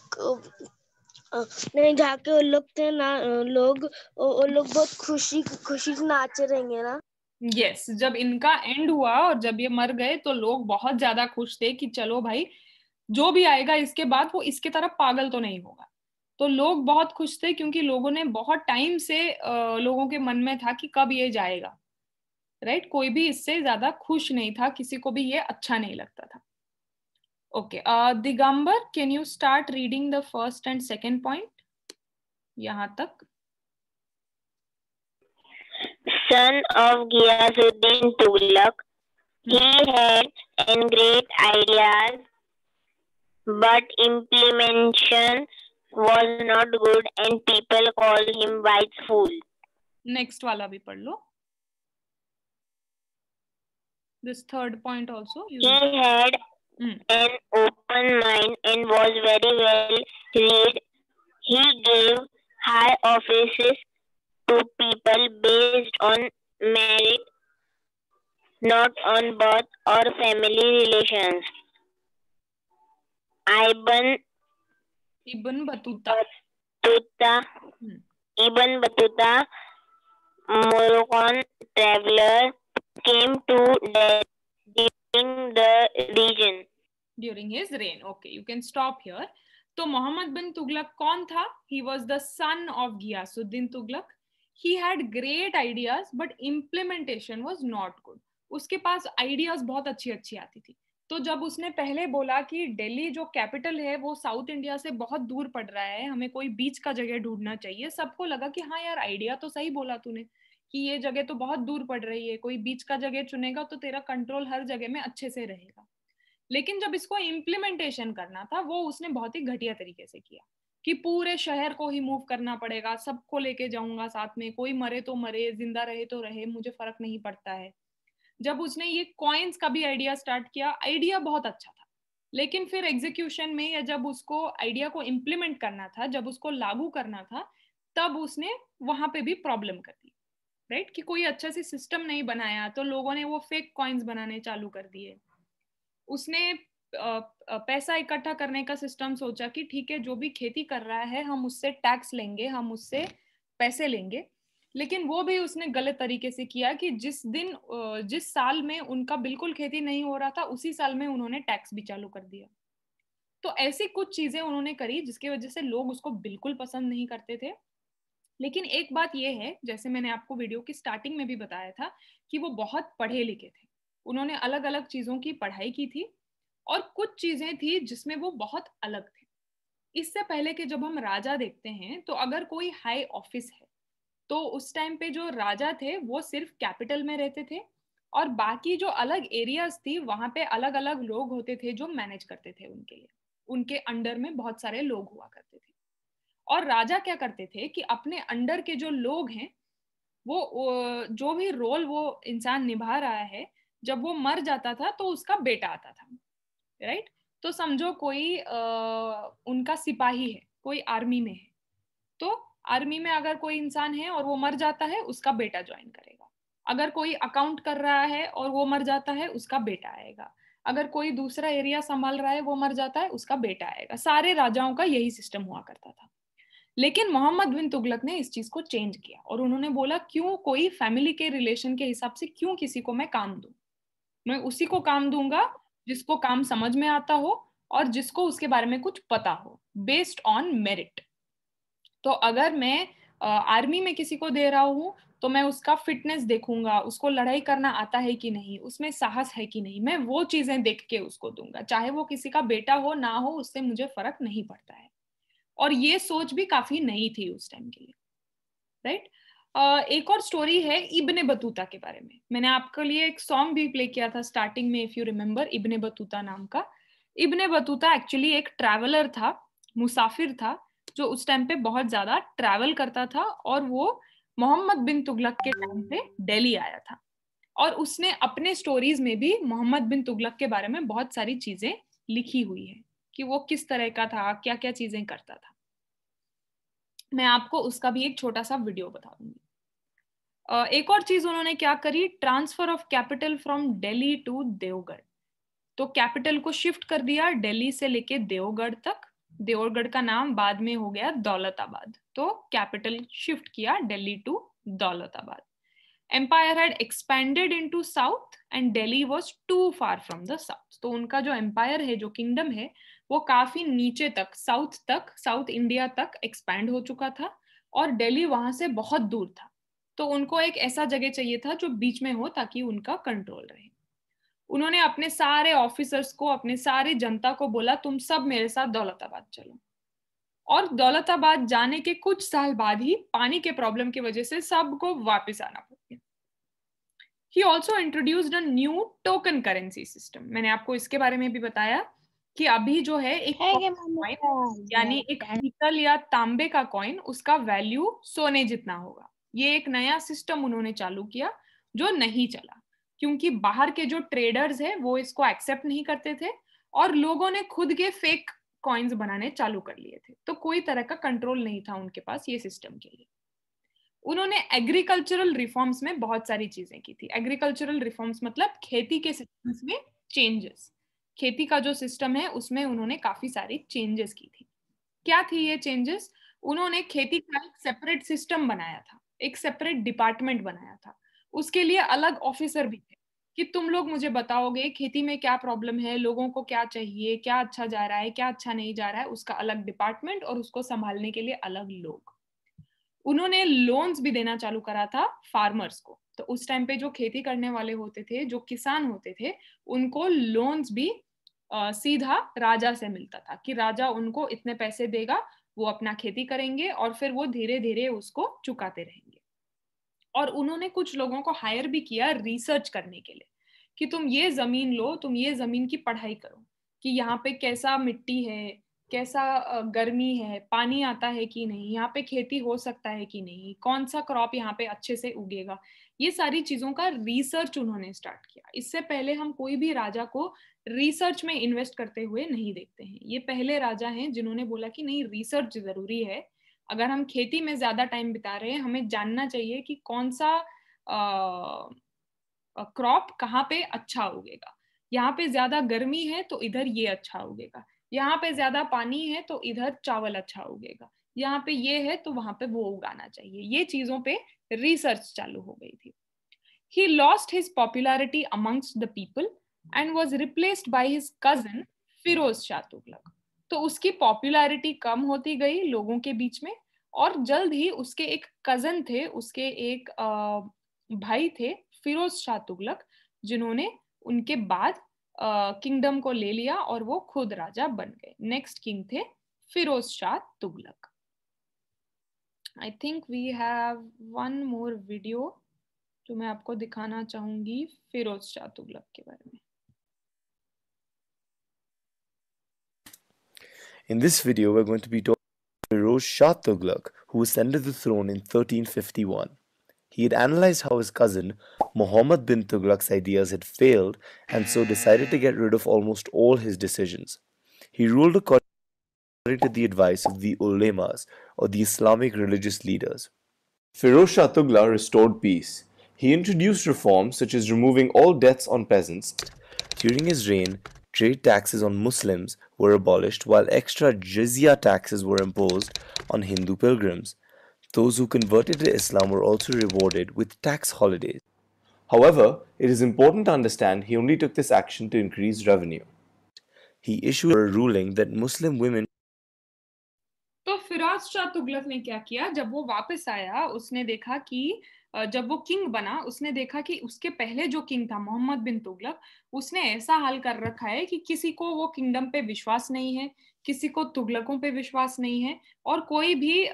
नहीं जाके वो लोग थे ना लोग वो लोग बहुत खुशी खुशी से नाच रहेंगे ना यस yes, जब इनका एंड हुआ और जब ये मर गए तो लोग बहुत ज्यादा खुश थे कि चलो भाई जो भी आएगा इसके बाद वो इसके तरफ पागल तो नहीं होगा तो लोग बहुत खुश थे क्योंकि लोगों ने बहुत टाइम से लोगों के मन में था कि कब ये जाएगा राइट right? कोई भी इससे ज्यादा खुश नहीं था किसी को भी ये अच्छा नहीं लगता था okay Digambar can you start reading the first and second point यहाँ तक son of Giyasuddin Tughlaq. He had great ideas, but implementation was not good and people called him white fool. Next wala bhi padlo. This third point also. He had mm. an open mind and was very well read. He gave high offices to people based on merit, not on birth or family relations. Ibn Ibn Batuta. Batuta hmm. Ibn Batuta, Moroccan traveler, came to death during the region. During his reign. Okay, you can stop here. तो मोहम्मद बिन तुगलक कौन था he was the son of Giyasuddin Tughlaq he had great ideas but implementation was not good उसके पास ideas बहुत अच्छी अच्छी आती थी तो जब उसने पहले बोला कि दिल्ली जो कैपिटल है वो साउथ इंडिया से बहुत दूर पड़ रहा है हमें कोई बीच का जगह ढूंढना चाहिए सबको लगा कि हाँ यार आइडिया तो सही बोला तूने कि ये जगह तो बहुत दूर पड़ रही है कोई बीच का जगह चुनेगा तो तेरा कंट्रोल हर जगह में अच्छे से रहेगा लेकिन जब इसको इम्प्लीमेंटेशन करना था वो उसने बहुत ही घटिया तरीके से किया कि पूरे शहर को ही मूव करना पड़ेगा सबको लेके जाऊंगा साथ में कोई मरे तो मरे जिंदा रहे तो रहे मुझे फर्क नहीं पड़ता है जब उसने ये कॉइन्स का भी आइडिया स्टार्ट किया आइडिया बहुत अच्छा था लेकिन फिर एग्जीक्यूशन में या जब उसको आइडिया को इम्प्लीमेंट करना था जब उसको लागू करना था तब उसने वहां पे भी प्रॉब्लम कर दी राइट कि कोई अच्छा सी सिस्टम नहीं बनाया तो लोगों ने वो फेक कॉइन्स बनाने चालू कर दिए उसने पैसा इकट्ठा करने का सिस्टम सोचा कि ठीक है जो भी खेती कर रहा है हम उससे टैक्स लेंगे हम उससे पैसे लेंगे लेकिन वो भी उसने गलत तरीके से किया कि जिस दिन जिस साल में उनका बिल्कुल खेती नहीं हो रहा था उसी साल में उन्होंने टैक्स भी चालू कर दिया तो ऐसी कुछ चीजें उन्होंने करी जिसकी वजह से लोग उसको बिल्कुल पसंद नहीं करते थे लेकिन एक बात यह है जैसे मैंने आपको वीडियो की स्टार्टिंग में भी बताया था कि वो बहुत पढ़े लिखे थे उन्होंने अलग अलग चीज़ों की पढ़ाई की थी और कुछ चीजें थी जिसमें वो बहुत अलग थे इससे पहले कि जब हम राजा देखते हैं तो अगर कोई हाई ऑफिस है तो उस टाइम पे जो राजा थे वो सिर्फ कैपिटल में रहते थे और बाकी जो अलग एरियाज थी वहां पे अलग अलग लोग होते थे जो मैनेज करते थे उनके लिए उनके अंडर में बहुत सारे लोग हुआ करते थे और राजा क्या करते थे कि अपने अंडर के जो लोग हैं वो जो भी रोल वो इंसान निभा रहा है जब वो मर जाता था तो उसका बेटा आता था राइट तो समझो कोई आ, उनका सिपाही है कोई आर्मी में है तो आर्मी में अगर कोई इंसान है और वो मर जाता है उसका बेटा ज्वाइन करेगा अगर कोई अकाउंट कर रहा है और वो मर जाता है उसका बेटा आएगा अगर कोई दूसरा एरिया संभाल रहा है वो मर जाता है उसका बेटा आएगा सारे राजाओं का यही सिस्टम हुआ करता था लेकिन मोहम्मद बिन तुगलक ने इस चीज को चेंज किया और उन्होंने बोला क्यों कोई फैमिली के रिलेशन के हिसाब से क्यों किसी को मैं काम दू मैं उसी को काम दूंगा जिसको काम समझ में आता हो और जिसको उसके बारे में कुछ पता हो बेस्ड ऑन मेरिट तो अगर मैं आर्मी में किसी को दे रहा हूँ तो मैं उसका फिटनेस देखूंगा उसको लड़ाई करना आता है कि नहीं उसमें साहस है कि नहीं मैं वो चीजें देख के उसको दूंगा चाहे वो किसी का बेटा हो ना हो उससे मुझे फर्क नहीं पड़ता है और ये सोच भी काफी नई थी उस टाइम के लिए राइट right? एक और स्टोरी है इब्ने बतूता के बारे में मैंने आपके लिए एक सॉन्ग भी प्ले किया था स्टार्टिंग में if you remember Ibn Battuta नाम का इब्ने बतूता एक्चुअली एक ट्रैवलर था मुसाफिर था जो उस टाइम पे बहुत ज्यादा ट्रैवल करता था और वो मोहम्मद बिन तुगलक के टाइम पे दिल्ली आया था और उसने अपने स्टोरीज में भी मोहम्मद बिन तुगलक के बारे में बहुत सारी चीजें लिखी हुई है कि वो किस तरह का था क्या क्या चीजें करता था मैं आपको उसका भी एक छोटा सा वीडियो बता दूंगी एक और चीज उन्होंने क्या करी transfer of capital from Delhi to Devgarh तो कैपिटल को शिफ्ट कर दिया दिल्ली से लेके देवगढ़ तक देवगढ़ का नाम बाद में हो गया दौलताबाद तो कैपिटल शिफ्ट किया Delhi to Daulatabad empire had expanded into south and Delhi was too far from the south तो उनका जो एम्पायर है जो किंगडम है वो काफी नीचे तक साउथ तक साउथ इंडिया तक एक्सपैंड हो चुका था और दिल्ली वहां से बहुत दूर था तो उनको एक ऐसा जगह चाहिए था जो बीच में हो ताकि उनका कंट्रोल रहे उन्होंने अपने सारे ऑफिसर्स को अपने सारे जनता को बोला तुम सब मेरे साथ दौलताबाद चलो और दौलताबाद जाने के कुछ साल बाद ही पानी के प्रॉब्लम की वजह से सबको वापस आना गया he also introduced a new token currency system मैंने आपको इसके बारे में भी बताया कि अभी जो है एक यानी एक पीतल या तांबे का कॉइन उसका वैल्यू सोने जितना होगा ये एक नया सिस्टम उन्होंने चालू किया जो नहीं चला क्योंकि बाहर के जो ट्रेडर्स है वो इसको एक्सेप्ट नहीं करते थे और लोगों ने खुद के फेक कॉइन्स बनाने चालू कर लिए थे तो कोई तरह का कंट्रोल नहीं था उनके पास ये सिस्टम के लिए उन्होंने एग्रीकल्चरल रिफॉर्म्स में बहुत सारी चीजें की थी एग्रीकल्चरल रिफॉर्म्स मतलब खेती के सिस्टम्स में चेंजेस खेती का जो सिस्टम है उसमें उन्होंने काफी सारी चेंजेस की थी क्या थी ये चेंजेस उन्होंने खेती का एक सेपरेट सिस्टम बनाया था एक सेपरेट डिपार्टमेंट बनाया था उसके लिए अलग ऑफिसर भी थे कि तुम लोग मुझे बताओगे खेती में क्या प्रॉब्लम है लोगों को क्या चाहिए क्या अच्छा जा रहा है क्या अच्छा नहीं जा रहा है उसका अलग डिपार्टमेंट और उसको संभालने के लिए अलग लोग उन्होंने लोन्स भी देना चालू करा था फार्मर्स को तो उस टाइम पे जो खेती करने वाले होते थे जो किसान होते थे उनको लोन्स भी आ, सीधा राजा से मिलता था कि राजा उनको इतने पैसे देगा वो अपना खेती करेंगे और फिर वो धीरे धीरे उसको चुकाते रहेंगे और उन्होंने कुछ लोगों को हायर भी किया रिसर्च करने के लिए कि तुम ये ज़मीन लो तुम ये ज़मीन की पढ़ाई करो कि यहाँ पे कैसा मिट्टी है कैसा गर्मी है पानी आता है कि नहीं यहाँ पे खेती हो सकता है कि नहीं कौन सा क्रॉप यहाँ पे अच्छे से उगेगा ये सारी चीज़ों का रिसर्च उन्होंने स्टार्ट किया इससे पहले हम कोई भी राजा को रिसर्च में इन्वेस्ट करते हुए नहीं देखते हैं ये पहले राजा हैं जिन्होंने बोला कि नहीं रिसर्च ज़रूरी है अगर हम खेती में ज्यादा टाइम बिता रहे हैं हमें जानना चाहिए कि कौन सा क्रॉप कहाँ पे अच्छा उगेगा यहाँ पे ज्यादा गर्मी है तो इधर ये अच्छा उगेगा यहाँ पे ज्यादा पानी है तो इधर चावल अच्छा उगेगा यहाँ पे ये है तो वहां पे वो उगाना चाहिए ये चीजों पे रिसर्च चालू हो गई थी he lost his popularity amongst the people and was replaced by his cousin Firoz Shah Tughlaq तो उसकी पॉपुलैरिटी कम होती गई लोगों के बीच में और जल्द ही उसके एक कजन थे उसके एक भाई थे फिरोज शाह तुगलक जिन्होंने उनके बाद किंगडम को ले लिया और वो खुद राजा बन गए नेक्स्ट किंग थे Firoz Shah Tughlaq I think we have one more video जो मैं आपको दिखाना चाहूंगी फिरोज शाह तुगलक के बारे में In this video, we're going to be talking about Firoz Shah Tughlaq, who ascended the throne in 1351. He had analyzed how his cousin, Muhammad bin Tughlaq's ideas had failed and so decided to get rid of almost all his decisions. He ruled according to the advice of the ulemas, or the Islamic religious leaders. Firoz Shah Tughlaq restored peace. He introduced reforms such as removing all debts on peasants. During his reign, trade taxes on Muslims were abolished while extra jizya taxes were imposed on Hindu pilgrims. Those who converted to Islam were also rewarded with tax holidays. However, it is important to understand he only took this action to increase revenue. He issued a ruling that Muslim women तो फिराज शाह तुगलक ने क्या किया जब वो वापस आया उसने देखा कि जब वो किंग बना उसने देखा कि उसके पहले जो किंग था मोहम्मद बिन तुगलक उसने ऐसा हाल कर रखा है कि किसी को वो किंगडम पे विश्वास नहीं है किसी को तुगलकों पे विश्वास नहीं है और कोई भी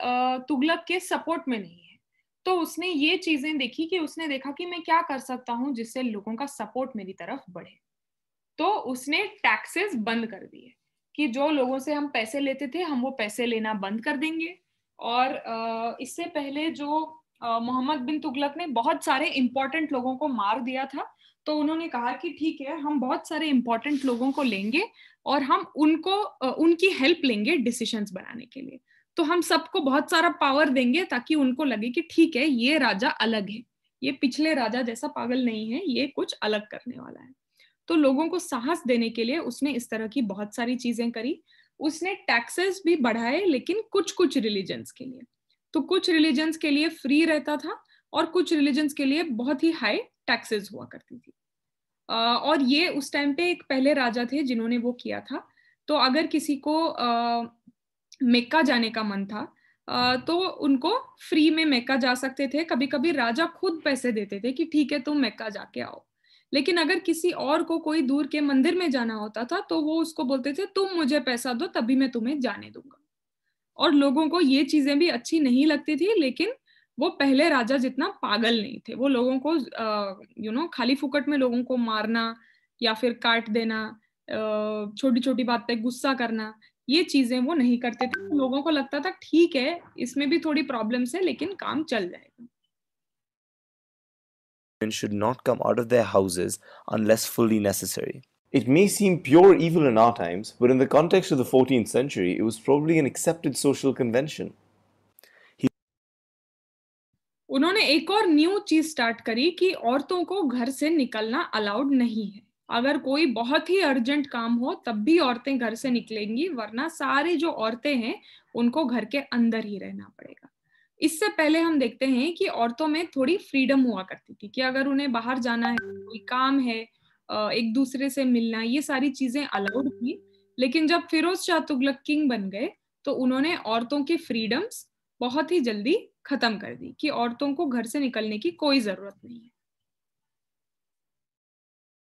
तुगलक के सपोर्ट में नहीं है तो उसने ये चीजें देखी कि उसने देखा कि मैं क्या कर सकता हूँ जिससे लोगों का सपोर्ट मेरी तरफ बढ़े तो उसने टैक्सेस बंद कर दिए कि जो लोगों से हम पैसे लेते थे हम वो पैसे लेना बंद कर देंगे और इससे पहले जो मोहम्मद बिन तुगलक ने बहुत सारे इम्पोर्टेंट लोगों को मार दिया था तो उन्होंने कहा कि ठीक है हम बहुत सारे इम्पोर्टेंट लोगों को लेंगे और हम उनको उनकी हेल्प लेंगे डिसीशन बनाने के लिए तो हम सबको बहुत सारा पावर देंगे ताकि उनको लगे कि ठीक है ये राजा अलग है ये पिछले राजा जैसा पागल नहीं है ये कुछ अलग करने वाला है तो लोगों को साहस देने के लिए उसने इस तरह की बहुत सारी चीजें करी उसने टैक्सेस भी बढ़ाए लेकिन कुछ कुछ रिलीजन्स के लिए तो कुछ रिलीजन्स के लिए फ्री रहता था और कुछ रिलीजन्स के लिए बहुत ही हाई टैक्सेस हुआ करती थी और ये उस टाइम पे एक पहले राजा थे जिन्होंने वो किया था तो अगर किसी को मेक्का जाने का मन था तो उनको फ्री में मेक्का जा सकते थे कभी कभी राजा खुद पैसे देते थे कि ठीक है तुम मेक्का जाके आओ लेकिन अगर किसी और को कोई दूर के मंदिर में जाना होता था तो वो उसको बोलते थे तुम मुझे पैसा दो तभी मैं तुम्हें जाने दूंगा और लोगों को ये चीजें भी अच्छी नहीं लगती थी लेकिन वो पहले राजा जितना पागल नहीं थे वो लोगों को यू नो खाली फुकट में लोगों को मारना या फिर काट देना छोटी छोटी बात पे गुस्सा करना ये चीजें वो नहीं करते थे लोगों को लगता था ठीक है इसमें भी थोड़ी प्रॉब्लम्स है लेकिन काम चल जाएगा should not come out of their houses unless fully necessary. It may seem pure evil in our times, but in the context of the 14th century, it was probably an accepted social convention. उन्होंने एक और न्यू चीज स्टार्ट करी कि औरतों को घर से निकलना अलाउड नहीं है अगर कोई बहुत ही अर्जेंट काम हो तब भी औरतें घर से निकलेंगी वरना सारे जो औरतें हैं उनको घर के अंदर ही रहना पड़ेगा इससे पहले हम देखते हैं कि औरतों में थोड़ी फ्रीडम हुआ करती थी कि अगर उन्हें बाहर जाना है कोई काम है एक दूसरे से मिलना ये सारी चीजें अलाउड हाँ। थी लेकिन जब फिरोज शाह तुगलक किंग बन गए तो उन्होंने औरतों के फ्रीडम्स बहुत ही जल्दी खत्म कर दी कि औरतों को घर से निकलने की कोई जरूरत नहीं है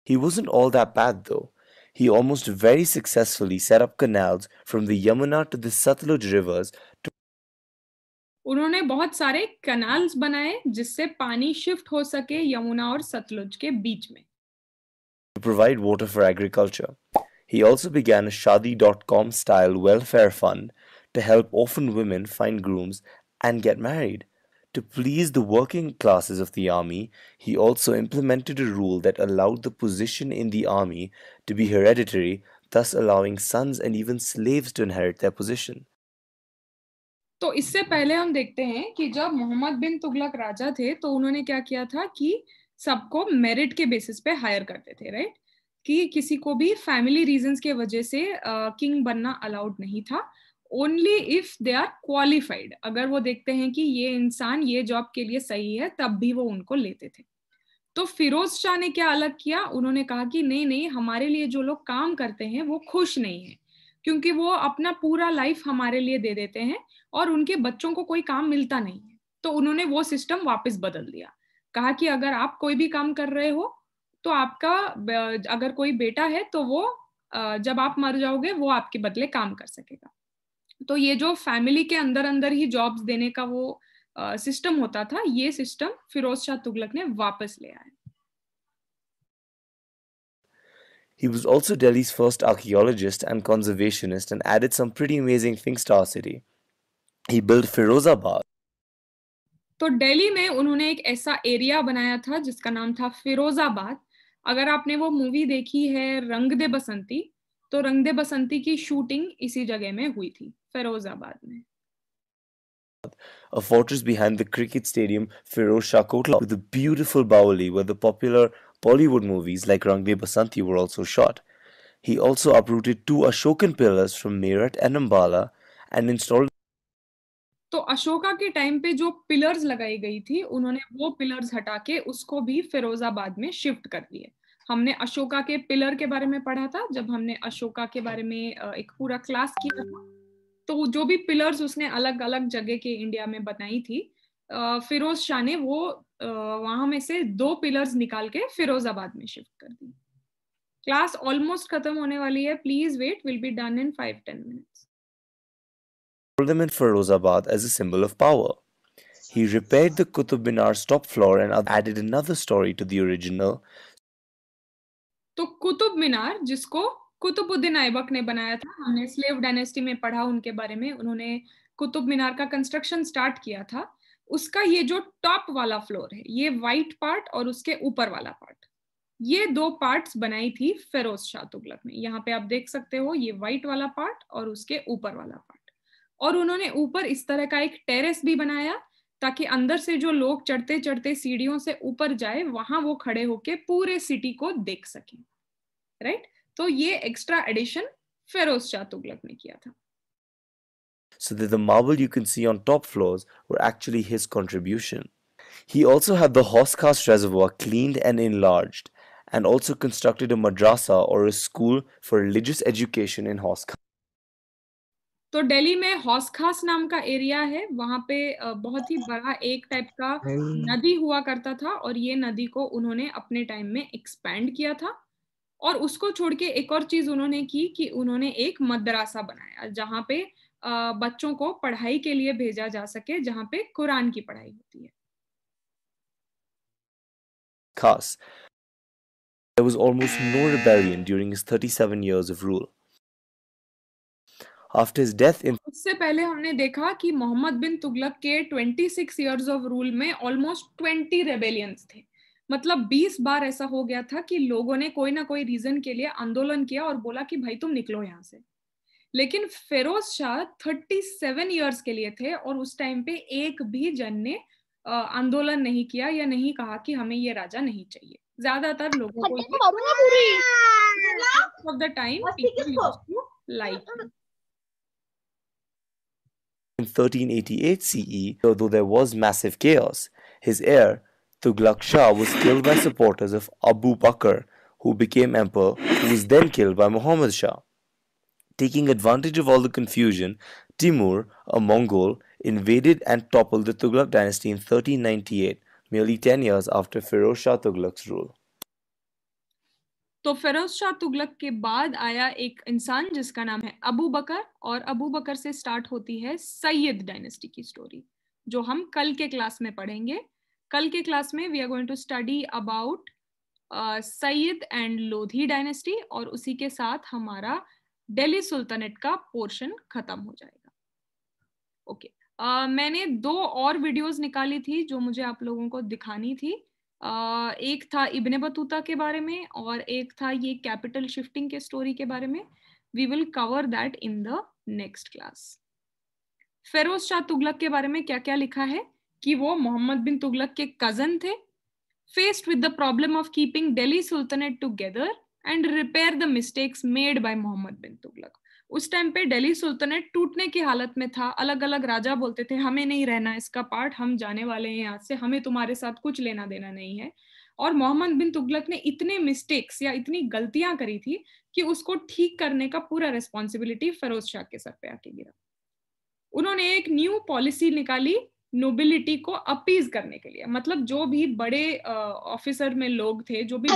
He wasn't all that bad though. He almost very successfully set up canals from the Yamuna to the Satluj rivers to उन्होंने बहुत सारे कनाल्स बनाए जिससे पानी शिफ्ट हो सके यमुना और सतलुज के बीच में to provide water for agriculture. He also began a Shadi.com style welfare fund to help orphan women find grooms and get married. To please the working classes of the army, he also implemented a rule that allowed the position in the army to be hereditary, thus allowing sons and even slaves to inherit their position. तो इससे पहले हम देखते हैं कि जब मोहम्मद बिन तुगलक राजा थे तो उन्होंने क्या किया था कि सबको मेरिट के बेसिस पे हायर करते थे राइट कि किसी को भी फैमिली रीजन के वजह से किंग uh, बनना अलाउड नहीं था only if they are qualified अगर वो देखते हैं कि ये इंसान ये जॉब के लिए सही है तब भी वो उनको लेते थे तो फिरोज शाह ने क्या अलग किया उन्होंने कहा कि नहीं नहीं हमारे लिए जो लोग काम करते हैं वो खुश नहीं है क्योंकि वो अपना पूरा लाइफ हमारे लिए दे देते हैं और उनके बच्चों को कोई काम मिलता नहीं है तो उन्होंने वो सिस्टम वापस बदल दिया कहा कि अगर आप कोई भी काम कर रहे हो तो आपका अगर कोई बेटा है तो वो जब आप मर जाओगे वो आपके बदले काम कर सकेगा तो ये जो फैमिली के अंदर अंदर ही जॉब्स देने का वो सिस्टम होता था ये सिस्टम फिरोज शाह तुगलक ने वापस ले आया He was also Delhi's first archaeologist and conservationist and added some pretty amazing things to our city. He built Firozabad, तो दिल्ली में उन्होंने एक ऐसा एरिया बनाया था जिसका नाम था फिरोजाबाद अगर आपने वो मूवी देखी है रंग दे बसंती तो रंग दे बसंती की शूटिंग इसी जगह में हुई थी फिरोजाबाद में A fortress behind the cricket stadium Feroz Shah Kotla with a beautiful Bawali where the popular Bollywood movies like Rang De Basanti were also shot. He also uprooted two Ashokan pillars from Meerut and Ambala and installed तो अशोका के टाइम पे जो पिलर्स लगाई गई थी उन्होंने वो पिलर्स हटा के उसको भी फिरोजाबाद में शिफ्ट कर दिए हमने अशोका के पिलर के बारे में पढ़ा था जब हमने अशोका के बारे में एक पूरा क्लास किया था तो जो भी पिलर्स उसने अलग अलग जगह के इंडिया में बनाई थी फिरोज शाह ने वो वहां में से दो पिलर्स निकाल के फिरोजाबाद में शिफ्ट कर दी क्लास ऑलमोस्ट खत्म होने वाली है please wait will be done in five ten minutes them in Firozabad as a symbol of power. He repaired the Qutub Minar's top floor and added another story to the original. तो कुतुब मीनार जिसको कुतुबुद्दीन ऐबक ने बनाया था हमने स्लेव डायनेस्टी में पढ़ा उनके बारे में उन्होंने कुतुब मीनार का कंस्ट्रक्शन स्टार्ट किया था उसका ये जो टॉप वाला फ्लोर है ये वाइट पार्ट और उसके ऊपर वाला पार्ट ये दो पार्ट्स बनाई थी फेरोज शाह तुगलक ने यहाँ पे आप देख सकते हो ये व्हाइट वाला पार्ट और उसके ऊपर वाला पार्ट और उन्होंने ऊपर इस तरह का एक टेरेस भी बनाया ताकि अंदर से जो लोग चढ़ते चढ़ते सीढ़ियों से ऊपर जाए वहां वो खड़े होके पूरे सिटी को देख सके राइट तो ये एक्स्ट्रा एडिशन फेरोज शाह तुगलक ने किया था So that the marble you can see on top floors were actually his contribution. He also had the horse cast reservoir cleaned and enlarged, and also constructed a madrasa or a school for religious education in horse cast. तो दिल्ली में हौसखास नाम का एरिया है वहां पे बहुत ही बड़ा एक टाइप का हम्म। नदी हुआ करता था और ये नदी को उन्होंने अपने टाइम में एक्सपैंड किया था और उसको छोड़ के एक और चीज उन्होंने की कि उन्होंने एक मदरासा बनाया जहाँ पे बच्चों को पढ़ाई के लिए भेजा जा सके जहाँ पे कुरान की पढ़ाई होती है खास There was almost no rebellion during his 37 years of rule. after his death in उससे पहले हमने देखा कि मोहम्मद बिन तुगलक के 26 इयर्स ऑफ रूल में ऑलमोस्ट 20 रेबेलियंस थे मतलब 20 बार ऐसा हो गया था कि लोगों ने कोई ना कोई रीजन के लिए आंदोलन किया और बोला कि भाई तुम निकलो यहाँ से लेकिन फेरोज शाह 37 इयर्स के लिए थे और उस टाइम पे एक भी जन ने आंदोलन नहीं किया या नहीं कहा कि हमें ये राजा नहीं चाहिए ज्यादातर लोगों को of the time like In 1388 CE, though there was massive chaos, his heir, Tughlaq Shah, was killed by supporters of Abu Bakr, who became emperor, who was then killed by Muhammad Shah. Taking advantage of all the confusion, Timur, a Mongol, invaded and toppled the Tughlaq dynasty in 1398, merely 10 years after Firoz Shah Tughlaq's rule. तो फिरोज शाह तुगलक के बाद आया एक इंसान जिसका नाम है अबू बकर और अबू बकर से स्टार्ट होती है सैयद डायनेस्टी की स्टोरी जो हम कल के क्लास में पढ़ेंगे कल के क्लास में we are going to study about Sayyid and Lodi dynasty और उसी के साथ हमारा दिल्ली सुल्तनत का पोर्शन खत्म हो जाएगा ओके okay. uh, मैंने दो और वीडियोस निकाली थी जो मुझे आप लोगों को दिखानी थी एक था इब्ने बतूता के बारे में और एक था ये कैपिटल शिफ्टिंग के स्टोरी के बारे में we will cover that in the next class Feroz Shah Tughlaq के बारे में क्या क्या लिखा है कि वो मोहम्मद बिन तुगलक के कजन थे faced with the problem of keeping Delhi sultanate together and repair the mistakes made by Muhammad bin Tughlaq उस टाइम पे दिल्ली सुल्तनत टूटने की हालत में था अलग अलग राजा बोलते थे हमें नहीं रहना इसका पार्ट हम जाने वाले हैं यहाँ से हमें तुम्हारे साथ कुछ लेना देना नहीं है और मोहम्मद बिन तुगलक ने इतने मिस्टेक्स या इतनी गलतियां करी थी कि उसको ठीक करने का पूरा रिस्पॉन्सिबिलिटी फरोज शाह के सर पे आके गिरा उन्होंने एक न्यू पॉलिसी निकाली नोबिलिटी को अपीज करने के लिए मतलब जो भी बड़े ऑफिसर में लोग थे जो भी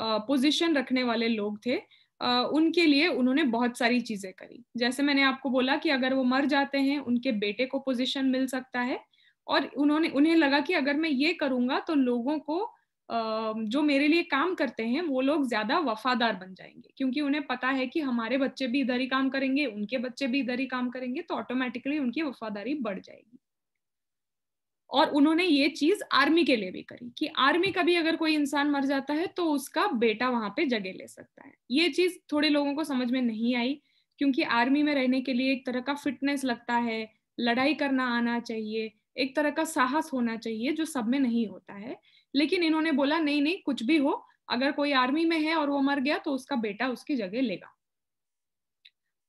पोजीशन रखने वाले लोग थे उनके लिए उन्होंने बहुत सारी चीजें करी जैसे मैंने आपको बोला कि अगर वो मर जाते हैं उनके बेटे को पोजीशन मिल सकता है और उन्होंने उन्हें लगा कि अगर मैं ये करूंगा तो लोगों को जो मेरे लिए काम करते हैं वो लोग ज्यादा वफादार बन जाएंगे क्योंकि उन्हें पता है कि हमारे बच्चे भी इधर ही काम करेंगे उनके बच्चे भी इधर ही काम करेंगे तो ऑटोमेटिकली उनकी वफादारी बढ़ जाएगी और उन्होंने ये चीज आर्मी के लिए भी करी कि आर्मी का भी अगर कोई इंसान मर जाता है तो उसका बेटा वहां पे जगह ले सकता है ये चीज थोड़े लोगों को समझ में नहीं आई क्योंकि आर्मी में रहने के लिए एक तरह का फिटनेस लगता है लड़ाई करना आना चाहिए एक तरह का साहस होना चाहिए जो सब में नहीं होता है लेकिन इन्होंने बोला नहीं नहीं कुछ भी हो अगर कोई आर्मी में है और वो मर गया तो उसका बेटा उसकी जगह लेगा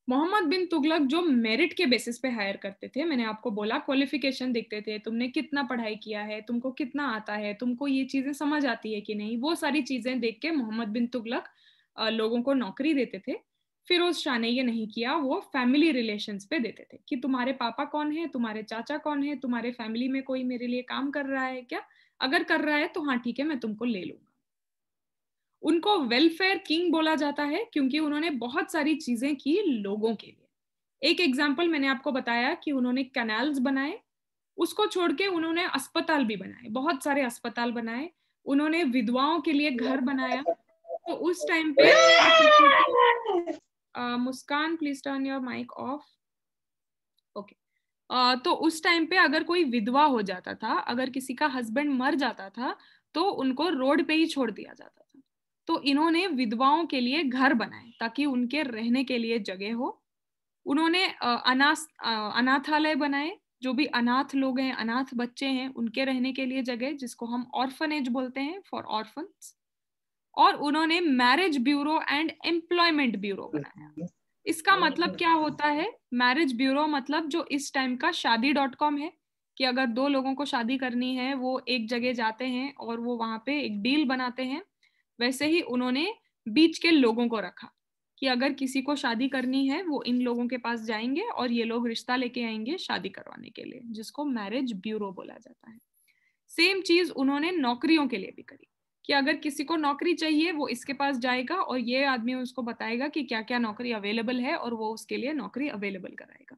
मोहम्मद बिन तुगलक जो मेरिट के बेसिस पे हायर करते थे मैंने आपको बोला क्वालिफिकेशन देखते थे तुमने कितना पढ़ाई किया है तुमको कितना आता है तुमको ये चीजें समझ आती है कि नहीं वो सारी चीजें देख के मोहम्मद बिन तुगलक लोगों को नौकरी देते थे फिरोज शाह ने ये नहीं किया वो फैमिली रिलेशंस पे देते थे कि तुम्हारे पापा कौन है तुम्हारे चाचा कौन है तुम्हारे फैमिली में कोई मेरे लिए काम कर रहा है क्या अगर कर रहा है तो हाँ ठीक है मैं तुमको ले लूँ उनको वेलफेयर किंग बोला जाता है क्योंकि उन्होंने बहुत सारी चीजें की लोगों के लिए एक एग्जाम्पल मैंने आपको बताया कि उन्होंने कैनाल्स बनाए उसको छोड़ के उन्होंने अस्पताल भी बनाए बहुत सारे अस्पताल बनाए उन्होंने विधवाओं के लिए घर बनाया तो उस टाइम पे Muskan please turn your mic off okay तो उस टाइम पे अगर कोई विधवा हो जाता था अगर किसी का हस्बैंड मर जाता था तो उनको रोड पे ही छोड़ दिया जाता तो इन्होंने विधवाओं के लिए घर बनाए ताकि उनके रहने के लिए जगह हो उन्होंने अनाथ अनाथालय बनाए जो भी अनाथ लोग हैं अनाथ बच्चे हैं उनके रहने के लिए जगह जिसको हम ऑर्फनेज बोलते हैं फॉर ऑर्फन और उन्होंने marriage bureau and employment bureau बनाया इसका मतलब क्या होता है मैरिज ब्यूरो मतलब जो इस टाइम का शादी डॉट कॉम है कि अगर दो लोगों को शादी करनी है वो एक जगह जाते हैं और वो वहां पे एक डील बनाते हैं वैसे ही उन्होंने बीच के लोगों को रखा कि अगर किसी को शादी करनी है वो इन लोगों के पास जाएंगे और ये लोग रिश्ता लेके आएंगे शादी करवाने के लिए जिसको मैरिज ब्यूरो बोला जाता है सेम चीज उन्होंने नौकरियों के लिए भी करी कि अगर किसी को नौकरी चाहिए वो इसके पास जाएगा और ये आदमी उसको बताएगा कि क्या क्या नौकरी अवेलेबल है और वो उसके लिए नौकरी अवेलेबल कराएगा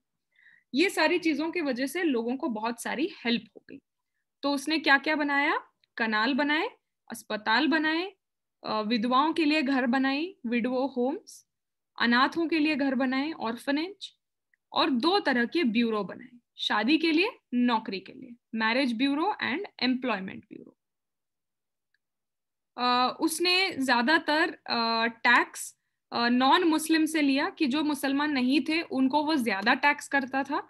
ये सारी चीजों की वजह से लोगों को बहुत सारी हेल्प हो गई तो उसने क्या क्या बनाया कनाल बनाए अस्पताल बनाए विधवाओं के लिए घर बनाई विडवो होम्स अनाथों के लिए घर बनाए ऑर्फनेज और दो तरह के ब्यूरो बनाए शादी के लिए नौकरी के लिए marriage bureau and employment bureau उसने ज़्यादातर टैक्स नॉन मुस्लिम से लिया कि जो मुसलमान नहीं थे उनको वो ज़्यादा टैक्स करता था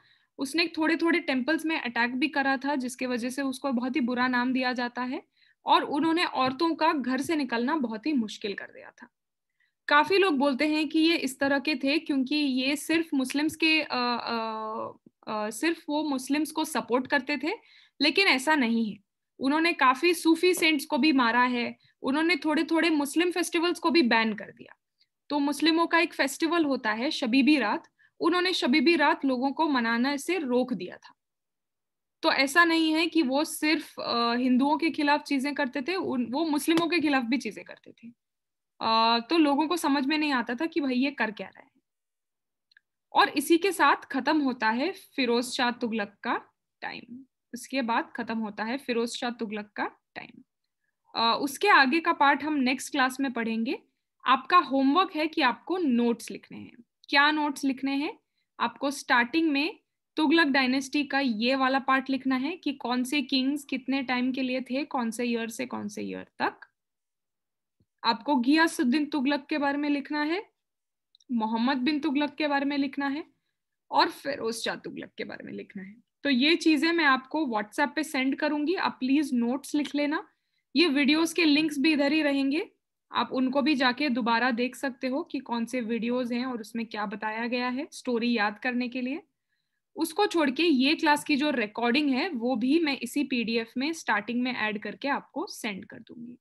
उसने थोड़े थोड़े टेम्पल्स में अटैक भी करा था जिसके वजह से उसको बहुत ही बुरा नाम दिया जाता है और उन्होंने औरतों का घर से निकलना बहुत ही मुश्किल कर दिया था काफी लोग बोलते हैं कि ये इस तरह के थे क्योंकि ये सिर्फ मुस्लिम्स के आ, आ, आ, सिर्फ वो मुस्लिम्स को सपोर्ट करते थे लेकिन ऐसा नहीं है उन्होंने काफी सूफी सेंट्स को भी मारा है उन्होंने थोड़े थोड़े मुस्लिम फेस्टिवल्स को भी बैन कर दिया तो मुस्लिमों का एक फेस्टिवल होता है शबीबी रात उन्होंने शबीबी रात लोगों को मनाना से रोक दिया था तो ऐसा नहीं है कि वो सिर्फ हिंदुओं के खिलाफ चीजें करते थे वो मुस्लिमों के खिलाफ भी चीजें करते थे तो लोगों को समझ में नहीं आता था कि भाई ये कर क्या रहे हैं और इसी के साथ खत्म होता है फिरोज शाह तुगलक का टाइम उसके बाद खत्म होता है फिरोज शाह तुगलक का टाइम उसके आगे का पार्ट हम नेक्स्ट क्लास में पढ़ेंगे आपका होमवर्क है कि आपको नोट्स लिखने हैं क्या नोट्स लिखने हैं आपको स्टार्टिंग में तुगलक डायनेस्टी का ये वाला पार्ट लिखना है कि कौन से किंग्स कितने टाइम के लिए थे कौन से ईयर से कौन से ईयर तक आपको गियासुद्दीन तुगलक के बारे में लिखना है मोहम्मद बिन तुगलक के बारे में लिखना है और फिरोज शाह तुगलक के बारे में लिखना है तो ये चीजें मैं आपको व्हाट्सएप पे सेंड करूंगी आप प्लीज नोट्स लिख लेना ये वीडियोस के लिंक्स भी इधर ही रहेंगे आप उनको भी जाके दोबारा देख सकते हो कि कौन से वीडियोस हैं और उसमें क्या बताया गया है स्टोरी याद करने के लिए उसको छोड़ के ये क्लास की जो रिकॉर्डिंग है वो भी मैं इसी पीडीएफ में स्टार्टिंग में ऐड करके आपको सेंड कर दूंगी